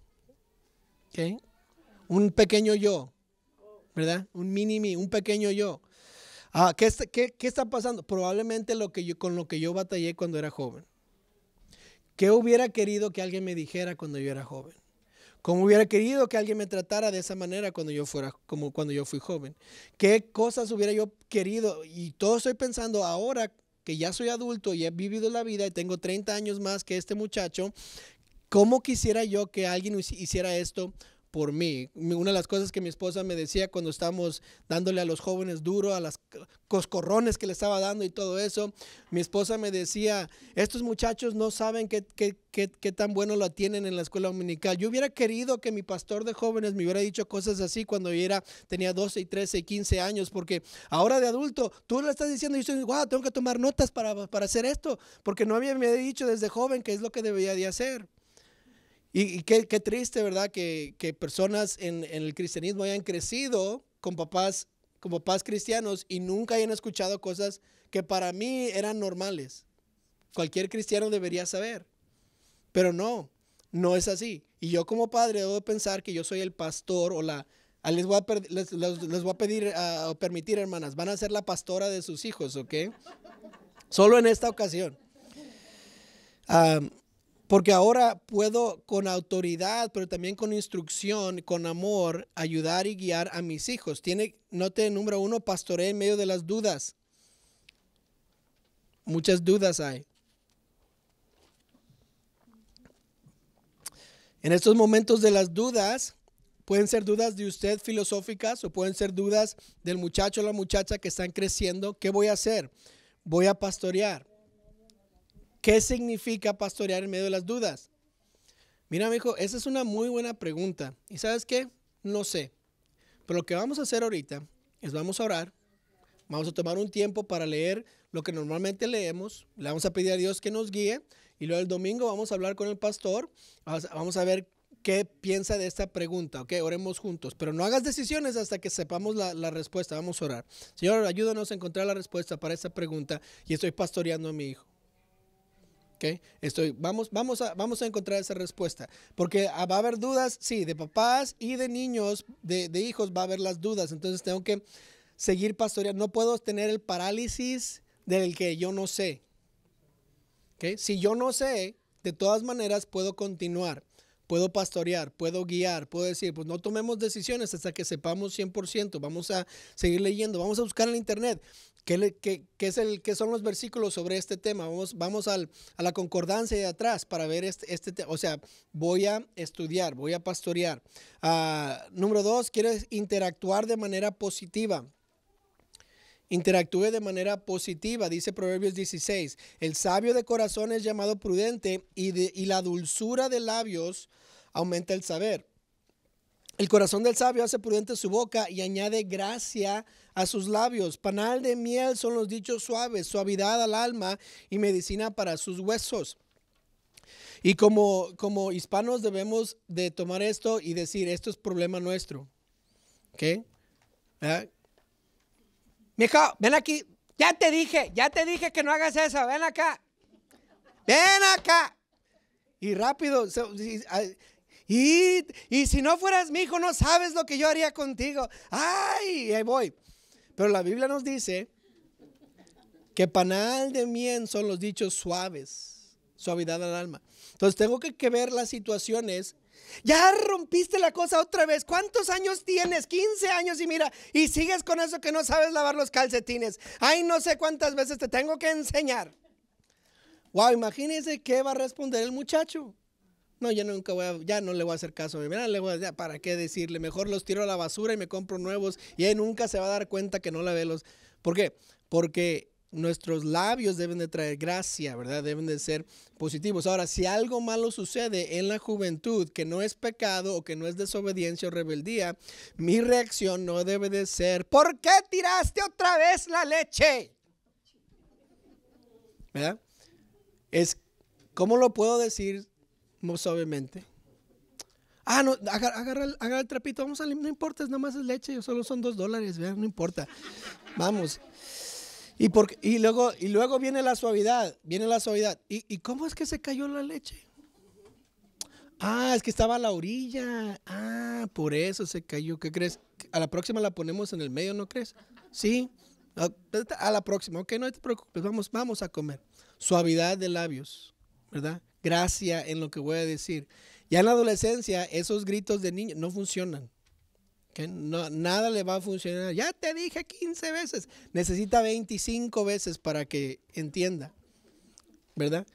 un pequeño yo, ¿verdad? Un mini mí, un pequeño yo. Ah, ¿qué, qué, está pasando? Probablemente lo que con lo que yo batallé cuando era joven. ¿Qué hubiera querido que alguien me dijera cuando yo era joven? ¿Cómo hubiera querido que alguien me tratara de esa manera cuando yo fuera como cuando yo fui joven? ¿Qué cosas hubiera yo querido? Y todo estoy pensando ahora que ya soy adulto y he vivido la vida y tengo 30 años más que este muchacho, ¿cómo quisiera yo que alguien hiciera esto por mí. Una de las cosas que mi esposa me decía cuando estábamos dándole a los jóvenes duro, a las coscorrones que le estaba dando y todo eso, mi esposa me decía, estos muchachos no saben qué, tan bueno lo tienen en la escuela dominical. Yo hubiera querido que mi pastor de jóvenes me hubiera dicho cosas así cuando yo era, tenía 12 y 13 y 15 años, porque ahora de adulto tú le estás diciendo, y yo estoy, tengo que tomar notas para, hacer esto, porque no había, me había dicho desde joven que es lo que debía de hacer. Y, qué, triste, ¿verdad? Que, personas en, el cristianismo hayan crecido con papás, con papás cristianos y nunca hayan escuchado cosas que para mí eran normales. Cualquier cristiano debería saber. Pero no, no es así. Y yo como padre debo pensar que yo soy el pastor o la... Ah, les voy a, les, les, voy a pedir, ah, o permitir, hermanas, van a ser la pastora de sus hijos, ¿ok? Solo en esta ocasión. Ah, porque ahora puedo con autoridad, pero también con instrucción, con amor, ayudar y guiar a mis hijos. Tiene, note número uno, pastoreé en medio de las dudas. Muchas dudas hay. En estos momentos de las dudas, pueden ser dudas de usted filosóficas o pueden ser dudas del muchacho o la muchacha que están creciendo. ¿Qué voy a hacer? Voy a pastorear. ¿Qué significa pastorear en medio de las dudas? Mira, mi hijo, esa es una muy buena pregunta. ¿Y sabes qué? No sé. Pero lo que vamos a hacer ahorita es vamos a orar, vamos a tomar un tiempo para leer lo que normalmente leemos, le vamos a pedir a Dios que nos guíe y luego el domingo vamos a hablar con el pastor, vamos a ver qué piensa de esta pregunta, ¿ok? Oremos juntos, pero no hagas decisiones hasta que sepamos la respuesta, vamos a orar. Señor, ayúdanos a encontrar la respuesta para esta pregunta y estoy pastoreando a mi hijo. Estoy, vamos, vamos, a, vamos a encontrar esa respuesta. Porque ah, va a haber dudas, sí, de papás y de niños, de, hijos, va a haber las dudas. Entonces tengo que seguir pastoreando. No puedo tener el parálisis del que yo no sé. Okay. Si yo no sé, de todas maneras puedo continuar. Puedo pastorear, puedo guiar, puedo decir, pues no tomemos decisiones hasta que sepamos 100%. Vamos a seguir leyendo, vamos a buscar en internet. ¿Qué, es el, son los versículos sobre este tema? Vamos, a la concordancia de atrás para ver este, tema. Este o sea, voy a estudiar, voy a pastorear. Ah, número dos, quieres interactuar de manera positiva. Interactúe de manera positiva, dice Proverbios 16. El sabio de corazón es llamado prudente y, y la dulzura de labios aumenta el saber. El corazón del sabio hace prudente su boca y añade gracia a sus labios. Panal de miel son los dichos suaves, suavidad al alma y medicina para sus huesos. Y como, como hispanos debemos de tomar esto y decir, esto es problema nuestro. ¿Ok? ¿Eh? ven aquí. Ya te dije, ya te dije que no hagas eso. Ven acá. Ven acá. Y rápido. Y, y si no fueras mi hijo, no sabes lo que yo haría contigo. Ay, ahí voy. Pero la Biblia nos dice que panal de miel son los dichos suaves, suavidad al alma. Entonces tengo que, ver las situaciones. Ya rompiste la cosa otra vez. ¿Cuántos años tienes? 15 años y mira, y sigues con eso que no sabes lavar los calcetines. Ay, no sé cuántas veces te tengo que enseñar. Wow, imagínense qué va a responder el muchacho no, ya nunca voy a, ya no le voy a hacer caso a mi le voy a, ¿para qué decirle? Mejor los tiro a la basura y me compro nuevos y él nunca se va a dar cuenta que no la ve los. ¿Por qué? Porque nuestros labios deben de traer gracia, ¿verdad? Deben de ser positivos. Ahora, si algo malo sucede en la juventud que no es pecado o que no es desobediencia o rebeldía, mi reacción no debe de ser, ¿por qué tiraste otra vez la leche? ¿Verdad? Es, ¿cómo lo puedo decir Suavemente. suavemente Ah, no, agarra, el trapito, vamos a no importa, es nada más leche, solo son dos dólares, vean, no importa. Vamos. Y, por, y, luego, y luego viene la suavidad, viene la suavidad. ¿Y, ¿Y cómo es que se cayó la leche? Ah, es que estaba a la orilla. Ah, por eso se cayó. ¿Qué crees? A la próxima la ponemos en el medio, ¿no crees? Sí. Ah, a la próxima, ok, no te preocupes, vamos, vamos a comer. Suavidad de labios, ¿verdad? gracia en lo que voy a decir. Ya en la adolescencia, esos gritos de niño no funcionan. que nada le va a funcionar. Ya te dije 15 veces. Necesita 25 veces para que entienda. ¿Verdad?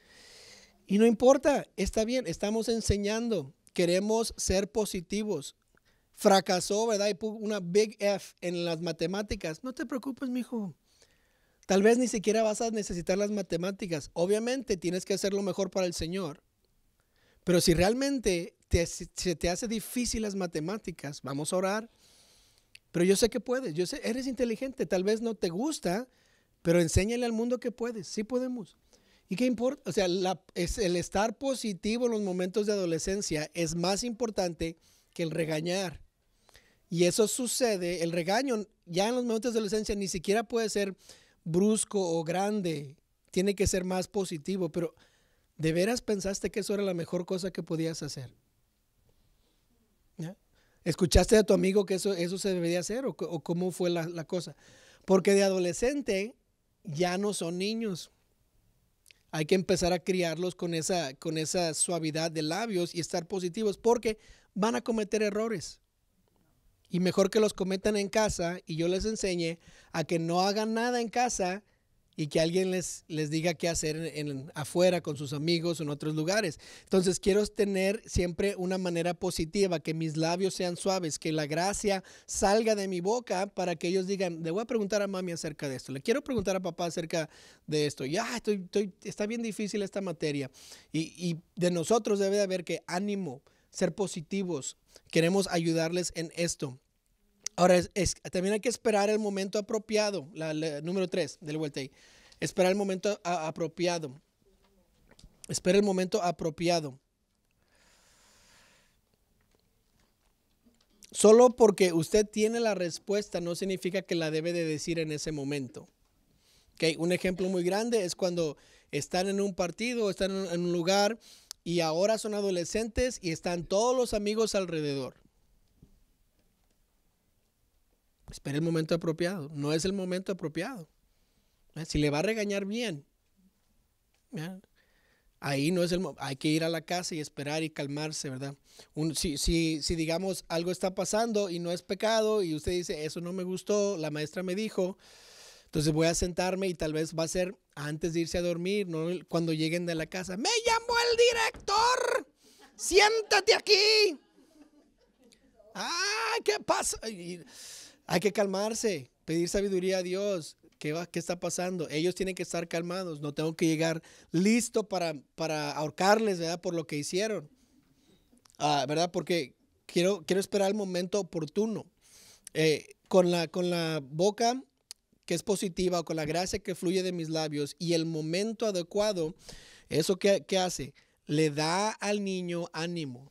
Y no importa, está bien, estamos enseñando. Queremos ser positivos. Fracasó, ¿verdad? Y puso una big F en las matemáticas. No te preocupes, mijo. Tal vez ni siquiera vas a necesitar las matemáticas. Obviamente tienes que hacer lo mejor para el Señor. Pero si realmente se te hace difícil las matemáticas, vamos a orar. Pero yo sé que puedes, yo sé, eres inteligente, tal vez no te gusta, pero enséñale al mundo que puedes, sí podemos. ¿Y qué importa? O sea, el estar positivo en los momentos de adolescencia es más importante que el regañar. Y eso sucede, el regaño ya en los momentos de adolescencia ni siquiera puede ser brusco o grande, tiene que ser más positivo, pero ¿de veras pensaste que eso era la mejor cosa que podías hacer? ¿Escuchaste a tu amigo que eso, eso se debería hacer o, cómo fue la, la cosa? Porque de adolescente ya no son niños hay que empezar a criarlos con esa, con esa suavidad de labios y estar positivos porque van a cometer errores. Y mejor que los cometan en casa y yo les enseñe a que no hagan nada en casa y que alguien les, les diga qué hacer en, afuera con sus amigos o en otros lugares. Entonces quiero tener siempre una manera positiva, que mis labios sean suaves, que la gracia salga de mi boca para que ellos digan, le voy a preguntar a mami acerca de esto, le quiero preguntar a papá acerca de esto, ya, ah, estoy, está bien difícil esta materia. Y, y de nosotros debe de haber que ánimo ser positivos. Queremos ayudarles en esto. Ahora, es, también hay que esperar el momento apropiado, la, número tres, del vuelta ahí. Esperar el momento apropiado. Espera el momento apropiado. Solo porque usted tiene la respuesta no significa que la debe de decir en ese momento. un ejemplo muy grande es cuando están en un partido, están en un lugar y ahora son adolescentes y están todos los amigos alrededor. Espera el momento apropiado. No es el momento apropiado. ¿Eh? Si le va a regañar bien, ahí no es el momento. hay que ir a la casa y esperar y calmarse, ¿verdad? si, si, digamos algo está pasando y no es pecado y usted dice, eso no me gustó, la maestra me dijo, entonces voy a sentarme y tal vez va a ser antes de irse a dormir, cuando lleguen de la casa. Me llamó el director. Siéntate aquí. Ah, ¿qué pasa? Hay que calmarse, pedir sabiduría a Dios. ¿Qué, va, ¿Qué está pasando? Ellos tienen que estar calmados. No tengo que llegar listo para, para ahorcarles, ¿verdad? Por lo que hicieron. Ah, ¿Verdad? Porque quiero, quiero esperar el momento oportuno. Eh, con, la, con la boca que es positiva o con la gracia que fluye de mis labios y el momento adecuado, ¿eso qué, hace? Le da al niño ánimo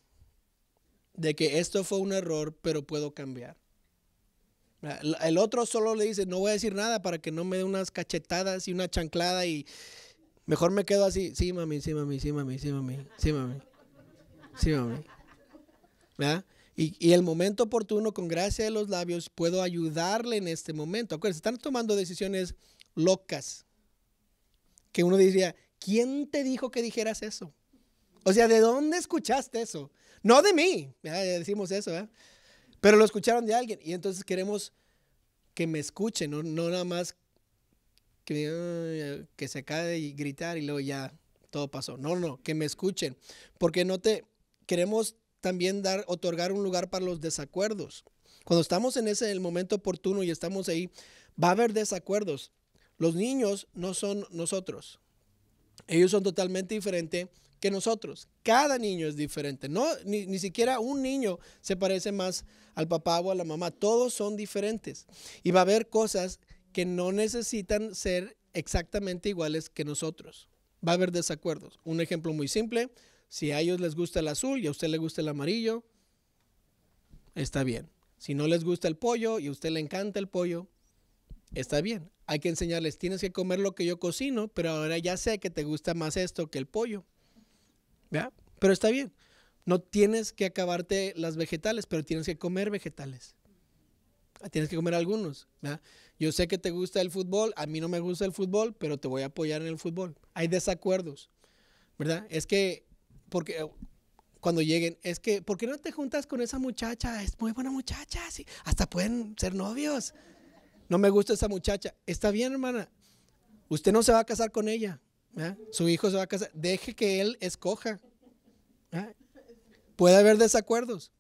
de que esto fue un error, pero puedo cambiar. El otro solo le dice, no voy a decir nada para que no me dé unas cachetadas y una chanclada y mejor me quedo así, sí mami, sí mami, sí mami, sí mami, sí mami, sí mami. ¿Verdad? Y, el momento oportuno, con gracia de los labios, puedo ayudarle en este momento. Acuérdense, están tomando decisiones locas. Que uno diría, ¿quién te dijo que dijeras eso? O sea, ¿de dónde escuchaste eso? No de mí, ya decimos eso, ¿eh? pero lo escucharon de alguien. Y entonces queremos que me escuchen, no, no nada más que, se cae y gritar y luego ya todo pasó. No, no, que me escuchen. Porque no te queremos también dar, otorgar un lugar para los desacuerdos. Cuando estamos en ese el momento oportuno y estamos ahí, va a haber desacuerdos. Los niños no son nosotros. Ellos son totalmente diferentes que nosotros. Cada niño es diferente. No, ni, ni, siquiera un niño se parece más al papá o a la mamá. Todos son diferentes. Y va a haber cosas que no necesitan ser exactamente iguales que nosotros. Va a haber desacuerdos. Un ejemplo muy simple, si a ellos les gusta el azul y a usted le gusta el amarillo, está bien. Si no les gusta el pollo y a usted le encanta el pollo, está bien. Hay que enseñarles, tienes que comer lo que yo cocino, pero ahora ya sé que te gusta más esto que el pollo. ¿Ya? Pero está bien. No tienes que acabarte las vegetales, pero tienes que comer vegetales. Tienes que comer algunos. ¿ya? Yo sé que te gusta el fútbol, a mí no me gusta el fútbol, pero te voy a apoyar en el fútbol. Hay desacuerdos, ¿verdad? Es que porque eh, cuando lleguen, es que, ¿por qué no te juntas con esa muchacha? Es muy buena muchacha, hasta pueden ser novios. No me gusta esa muchacha. Está bien, hermana. Usted no se va a casar con ella. Su hijo se va a casar. Deje que él escoja. Puede haber desacuerdos.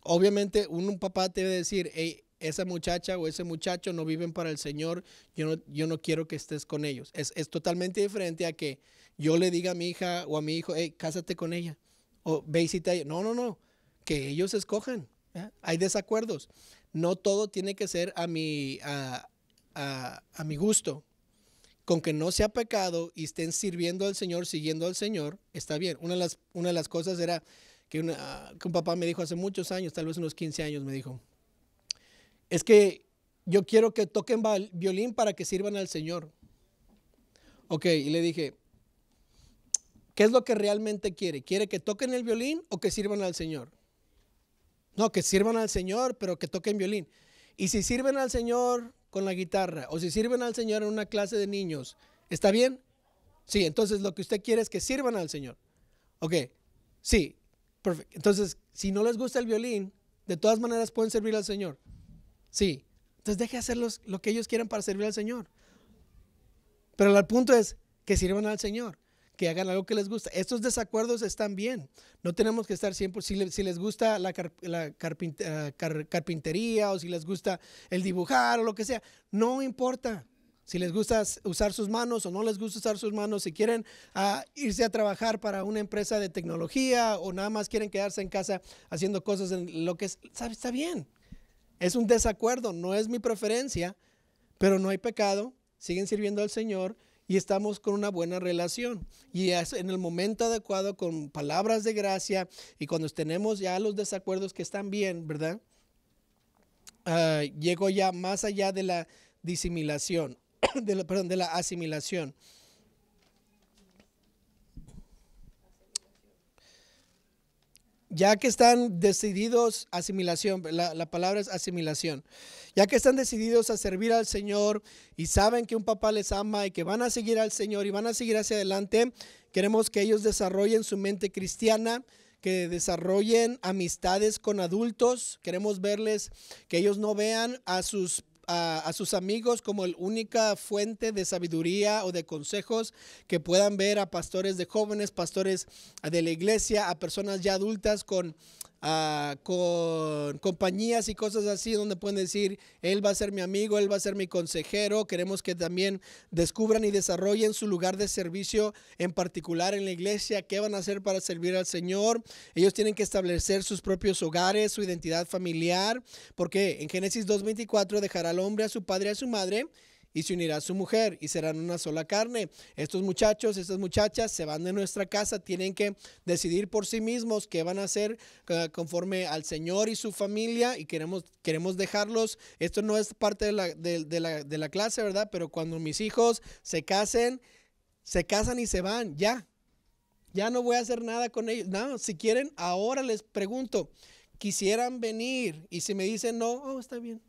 Obviamente, un, papá te debe decir, hey, esa muchacha o ese muchacho no viven para el Señor, yo no, yo no quiero que estés con ellos. Es, es totalmente diferente a que yo le diga a mi hija o a mi hijo, hey, cásate con ella. O ve y cita a ella. No, no, no. Que ellos escojan. ¿eh? Hay desacuerdos. No todo tiene que ser a mi, a, a, a mi gusto. Con que no sea pecado y estén sirviendo al Señor, siguiendo al Señor, está bien. Una de las, una de las cosas era que, que un papá me dijo hace muchos años, tal vez unos 15 años, me dijo, es que yo quiero que toquen violín para que sirvan al Señor. Ok, y le dije, ¿Qué es lo que realmente quiere? ¿Quiere que toquen el violín o que sirvan al Señor? No, que sirvan al Señor, pero que toquen violín. Y si sirven al Señor con la guitarra o si sirven al Señor en una clase de niños, ¿está bien? Sí, entonces lo que usted quiere es que sirvan al Señor. Ok, sí, perfecto. Entonces, si no les gusta el violín, de todas maneras pueden servir al Señor. Sí, entonces deje hacer lo que ellos quieran para servir al Señor. Pero el punto es que sirvan al Señor que hagan algo que les gusta. Estos desacuerdos están bien. No tenemos que estar siempre, si, les gusta la, eh, carpintería o si les gusta el dibujar o lo que sea, no importa. Si les gusta usar sus manos o no les gusta usar sus manos, si quieren ah, irse a trabajar para una empresa de tecnología o nada más quieren quedarse en casa haciendo cosas en lo que es, está bien. Es un desacuerdo, no es mi preferencia, pero no hay pecado, siguen sirviendo al Señor y estamos con una buena relación. Y en el momento adecuado, con palabras de gracia y cuando tenemos ya los desacuerdos que están bien, ¿verdad? Llegó ah, llego ya más allá de la disimilación, perdón, de la asimilación. ya que están decididos, asimilación, la, la, palabra es asimilación, ya que están decididos a servir al Señor y saben que un papá les ama y que van a seguir al Señor y van a seguir hacia adelante, queremos que ellos desarrollen su mente cristiana, que desarrollen amistades con adultos, queremos verles, que ellos no vean a sus a, sus amigos como la única fuente de sabiduría o de consejos que puedan ver a pastores de jóvenes, pastores de la iglesia, a personas ya adultas con Ah, con compañías y cosas así donde pueden decir, él va a ser mi amigo, él va a ser mi consejero. Queremos que también descubran y desarrollen su lugar de servicio, en particular en la iglesia, qué van a hacer para servir al Señor. Ellos tienen que establecer sus propios hogares, su identidad familiar, porque en Génesis 2.24 dejará al hombre a su padre y a su madre y se unirá a su mujer y serán una sola carne. Estos muchachos, estas muchachas se van de nuestra casa, tienen que decidir por sí mismos qué van a hacer eh, conforme al Señor y su familia y queremos, queremos dejarlos. Esto no es parte de la, de la clase, ¿verdad? Pero cuando mis hijos se casen, se casan y se van, ya. Ya no voy a hacer nada con ellos. No, si quieren, ahora les pregunto, quisieran venir. Y si me dicen no, oh, está bien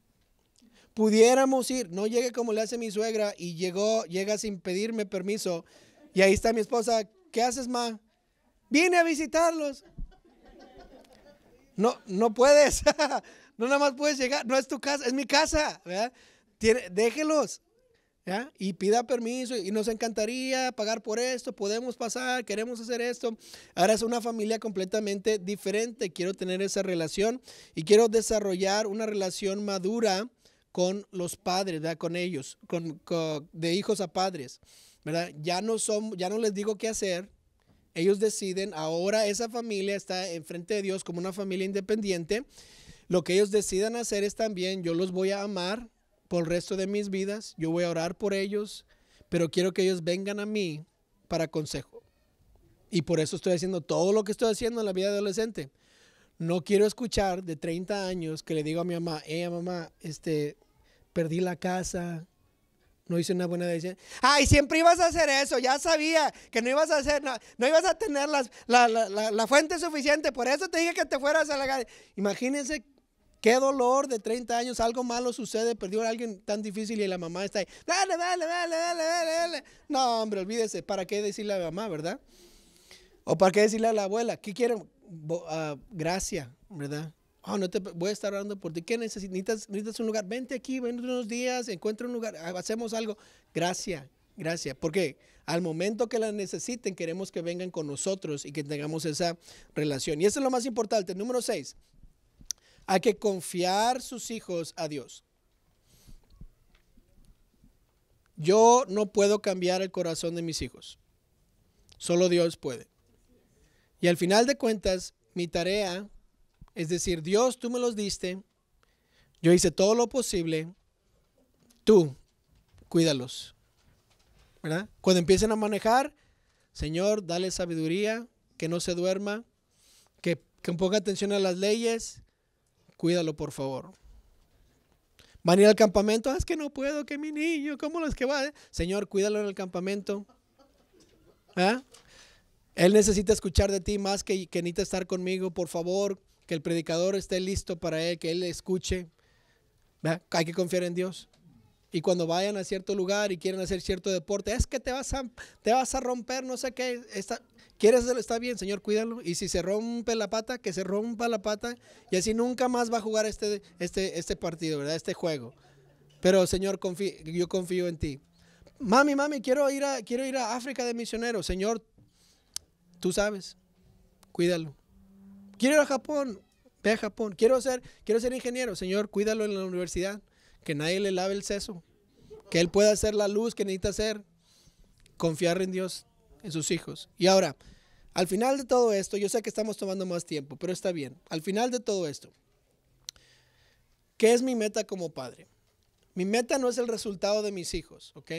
pudiéramos ir, no llegue como le hace mi suegra y llegó, llega sin pedirme permiso. Y ahí está mi esposa, ¿qué haces, ma? Vine a visitarlos. No, no puedes. no nada más puedes llegar. No es tu casa, es mi casa. Tiene, déjelos. Y pida permiso. Y nos encantaría pagar por esto. Podemos pasar. Queremos hacer esto. Ahora es una familia completamente diferente. Quiero tener esa relación. Y quiero desarrollar una relación madura con los padres, ¿verdad? Con ellos, con, de hijos a padres, ¿verdad? Ya no, son, ya no les digo qué hacer, ellos deciden, ahora esa familia está enfrente de Dios como una familia independiente, lo que ellos decidan hacer es también, yo los voy a amar por el resto de mis vidas, yo voy a orar por ellos, pero quiero que ellos vengan a mí para consejo. Y por eso estoy haciendo todo lo que estoy haciendo en la vida adolescente. No quiero escuchar de 30 años que le digo a mi mamá, eh, mamá, este, perdí la casa, no hice una buena decisión. Ay, siempre ibas a hacer eso, ya sabía que no ibas a hacer, no, no ibas a tener la, fuente suficiente, por eso te dije que te fueras a la calle. Imagínense qué dolor de 30 años, algo malo sucede, perdió a alguien tan difícil y la mamá está ahí. Dale, dale, dale, dale, dale, No, hombre, olvídese, ¿para qué decirle a la mamá, verdad? ¿O para qué decirle a la abuela? ¿Qué quieren? Gracias, ah, gracia, ¿verdad? Ah, no te voy a estar hablando por ti. ¿Qué necesitas? Necesitas un lugar. Vente aquí, ven unos días, encuentra un lugar, hacemos algo. Gracias, gracias. Porque al momento que la necesiten, queremos que vengan con nosotros y que tengamos esa relación. Y eso es lo más importante. Número seis, hay que confiar sus hijos a Dios. Yo no puedo cambiar el corazón de mis hijos. Solo Dios puede. Y al final de cuentas, mi tarea es decir, Dios, tú me los diste, yo hice todo lo posible, tú cuídalos. ¿Verdad? Cuando empiecen a manejar, Señor, dale sabiduría, que no se duerma, que, ponga atención a las leyes, cuídalo por favor. Van a ir al campamento, ah, es que no puedo, que mi niño, ¿cómo los que va? Señor, cuídalo en el campamento. ¿Ah? Él necesita escuchar de ti más que, que necesita estar conmigo, por favor, que el predicador esté listo para él, que él le escuche. Hay que confiar en Dios. Y cuando vayan a cierto lugar y quieren hacer cierto deporte, es que te vas a, te vas a romper, no sé qué. Está, ¿Quieres hacerlo? Está bien, Señor, cuídalo. Y si se rompe la pata, que se rompa la pata. Y así nunca más va a jugar este, este, este partido, ¿verdad? Este juego. Pero, Señor, yo confío en ti. Mami, mami, quiero ir, a, quiero ir a África de misionero. Señor, tú sabes, cuídalo quiero ir a Japón, ve a Japón. Quiero ser, quiero ser ingeniero, señor, cuídalo en la universidad, que nadie le lave el seso, que él pueda hacer la luz que necesita hacer, confiar en Dios, en sus hijos. Y ahora, al final de todo esto, yo sé que estamos tomando más tiempo, pero está bien. Al final de todo esto, ¿qué es mi meta como padre? Mi meta no es el resultado de mis hijos, ¿ok?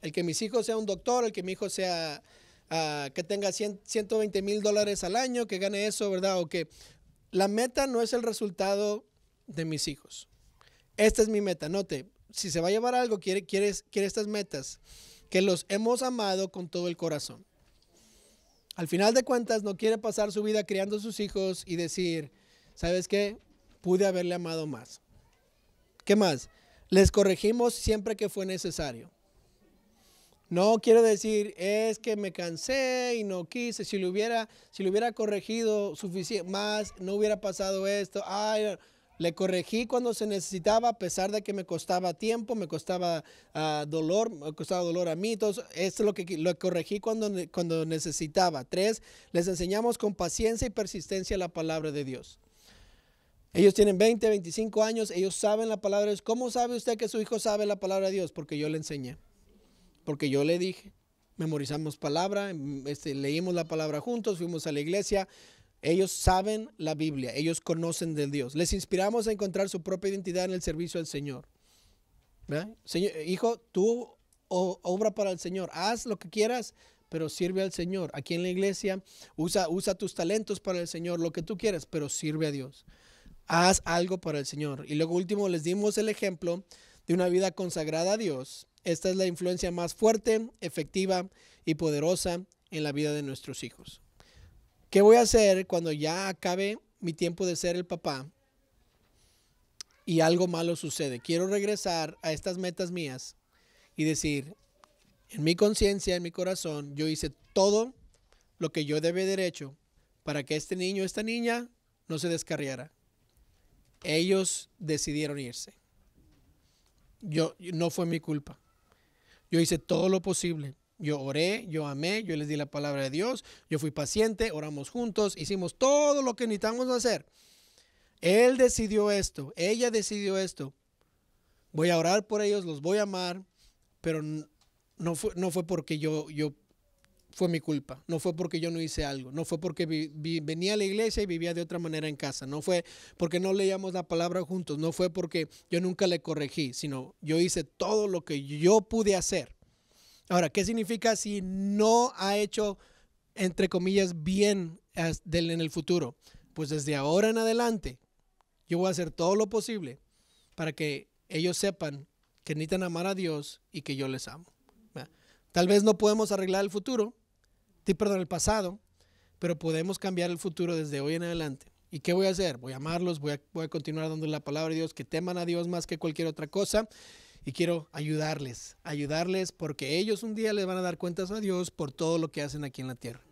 El que mis hijos sea un doctor, el que mi hijo sea Ah, que tenga 120 mil dólares al año, que gane eso, ¿verdad? O que la meta no es el resultado de mis hijos. Esta es mi meta, note, si se va a llevar algo, quiere, quiere estas metas, que los hemos amado con todo el corazón. Al final de cuentas, no quiere pasar su vida criando a sus hijos y decir, ¿sabes qué? Pude haberle amado más. ¿Qué más? Les corregimos siempre que fue necesario. No quiero decir, es que me cansé y no quise. Si lo hubiera, si lo hubiera corregido suficiente más, no hubiera pasado esto. le corregí cuando se necesitaba, a pesar de que me costaba tiempo, me costaba ah, dolor, me costaba dolor a mí. esto es lo que lo corregí cuando, cuando necesitaba. Tres, les enseñamos con paciencia y persistencia la palabra de Dios. Ellos tienen 20, 25 años, ellos saben la palabra de Dios. ¿Cómo sabe usted que su hijo sabe la palabra de Dios? Porque yo le enseñé porque yo le dije, memorizamos palabra, este, leímos la palabra juntos, fuimos a la iglesia. Ellos saben la Biblia, ellos conocen de Dios. Les inspiramos a encontrar su propia identidad en el servicio al Señor. hijo, tú obra para el Señor, haz lo que quieras, pero sirve al Señor. Aquí en la iglesia, usa, usa tus talentos para el Señor, lo que tú quieras, pero sirve a Dios. Haz algo para el Señor. Y luego último, les dimos el ejemplo de una vida consagrada a Dios esta es la influencia más fuerte, efectiva y poderosa en la vida de nuestros hijos. ¿Qué voy a hacer cuando ya acabe mi tiempo de ser el papá y algo malo sucede? Quiero regresar a estas metas mías y decir, en mi conciencia, en mi corazón, yo hice todo lo que yo debe derecho para que este niño, esta niña, no se descarriara. Ellos decidieron irse. Yo no fue mi culpa. Yo hice todo lo posible. Yo oré, yo amé, yo les di la palabra de Dios, yo fui paciente, oramos juntos, hicimos todo lo que necesitamos hacer. Él decidió esto, ella decidió esto. Voy a orar por ellos, los voy a amar, pero no fue, no fue porque yo, yo fue mi culpa, no fue porque yo no hice algo, no fue porque venía a la iglesia y vivía de otra manera en casa, no fue porque no leíamos la palabra juntos, no fue porque yo nunca le corregí, sino yo hice todo lo que yo pude hacer. Ahora, ¿qué significa si no ha hecho, entre comillas, bien en el futuro? Pues desde ahora en adelante, yo voy a hacer todo lo posible para que ellos sepan que necesitan amar a Dios y que yo les amo. Tal vez no podemos arreglar el futuro, te perdón, el pasado, pero podemos cambiar el futuro desde hoy en adelante. ¿Y qué voy a hacer? Voy a amarlos, voy a, continuar dando la palabra de Dios, que teman a Dios más que cualquier otra cosa. Y quiero ayudarles, ayudarles porque ellos un día les van a dar cuentas a Dios por todo lo que hacen aquí en la tierra.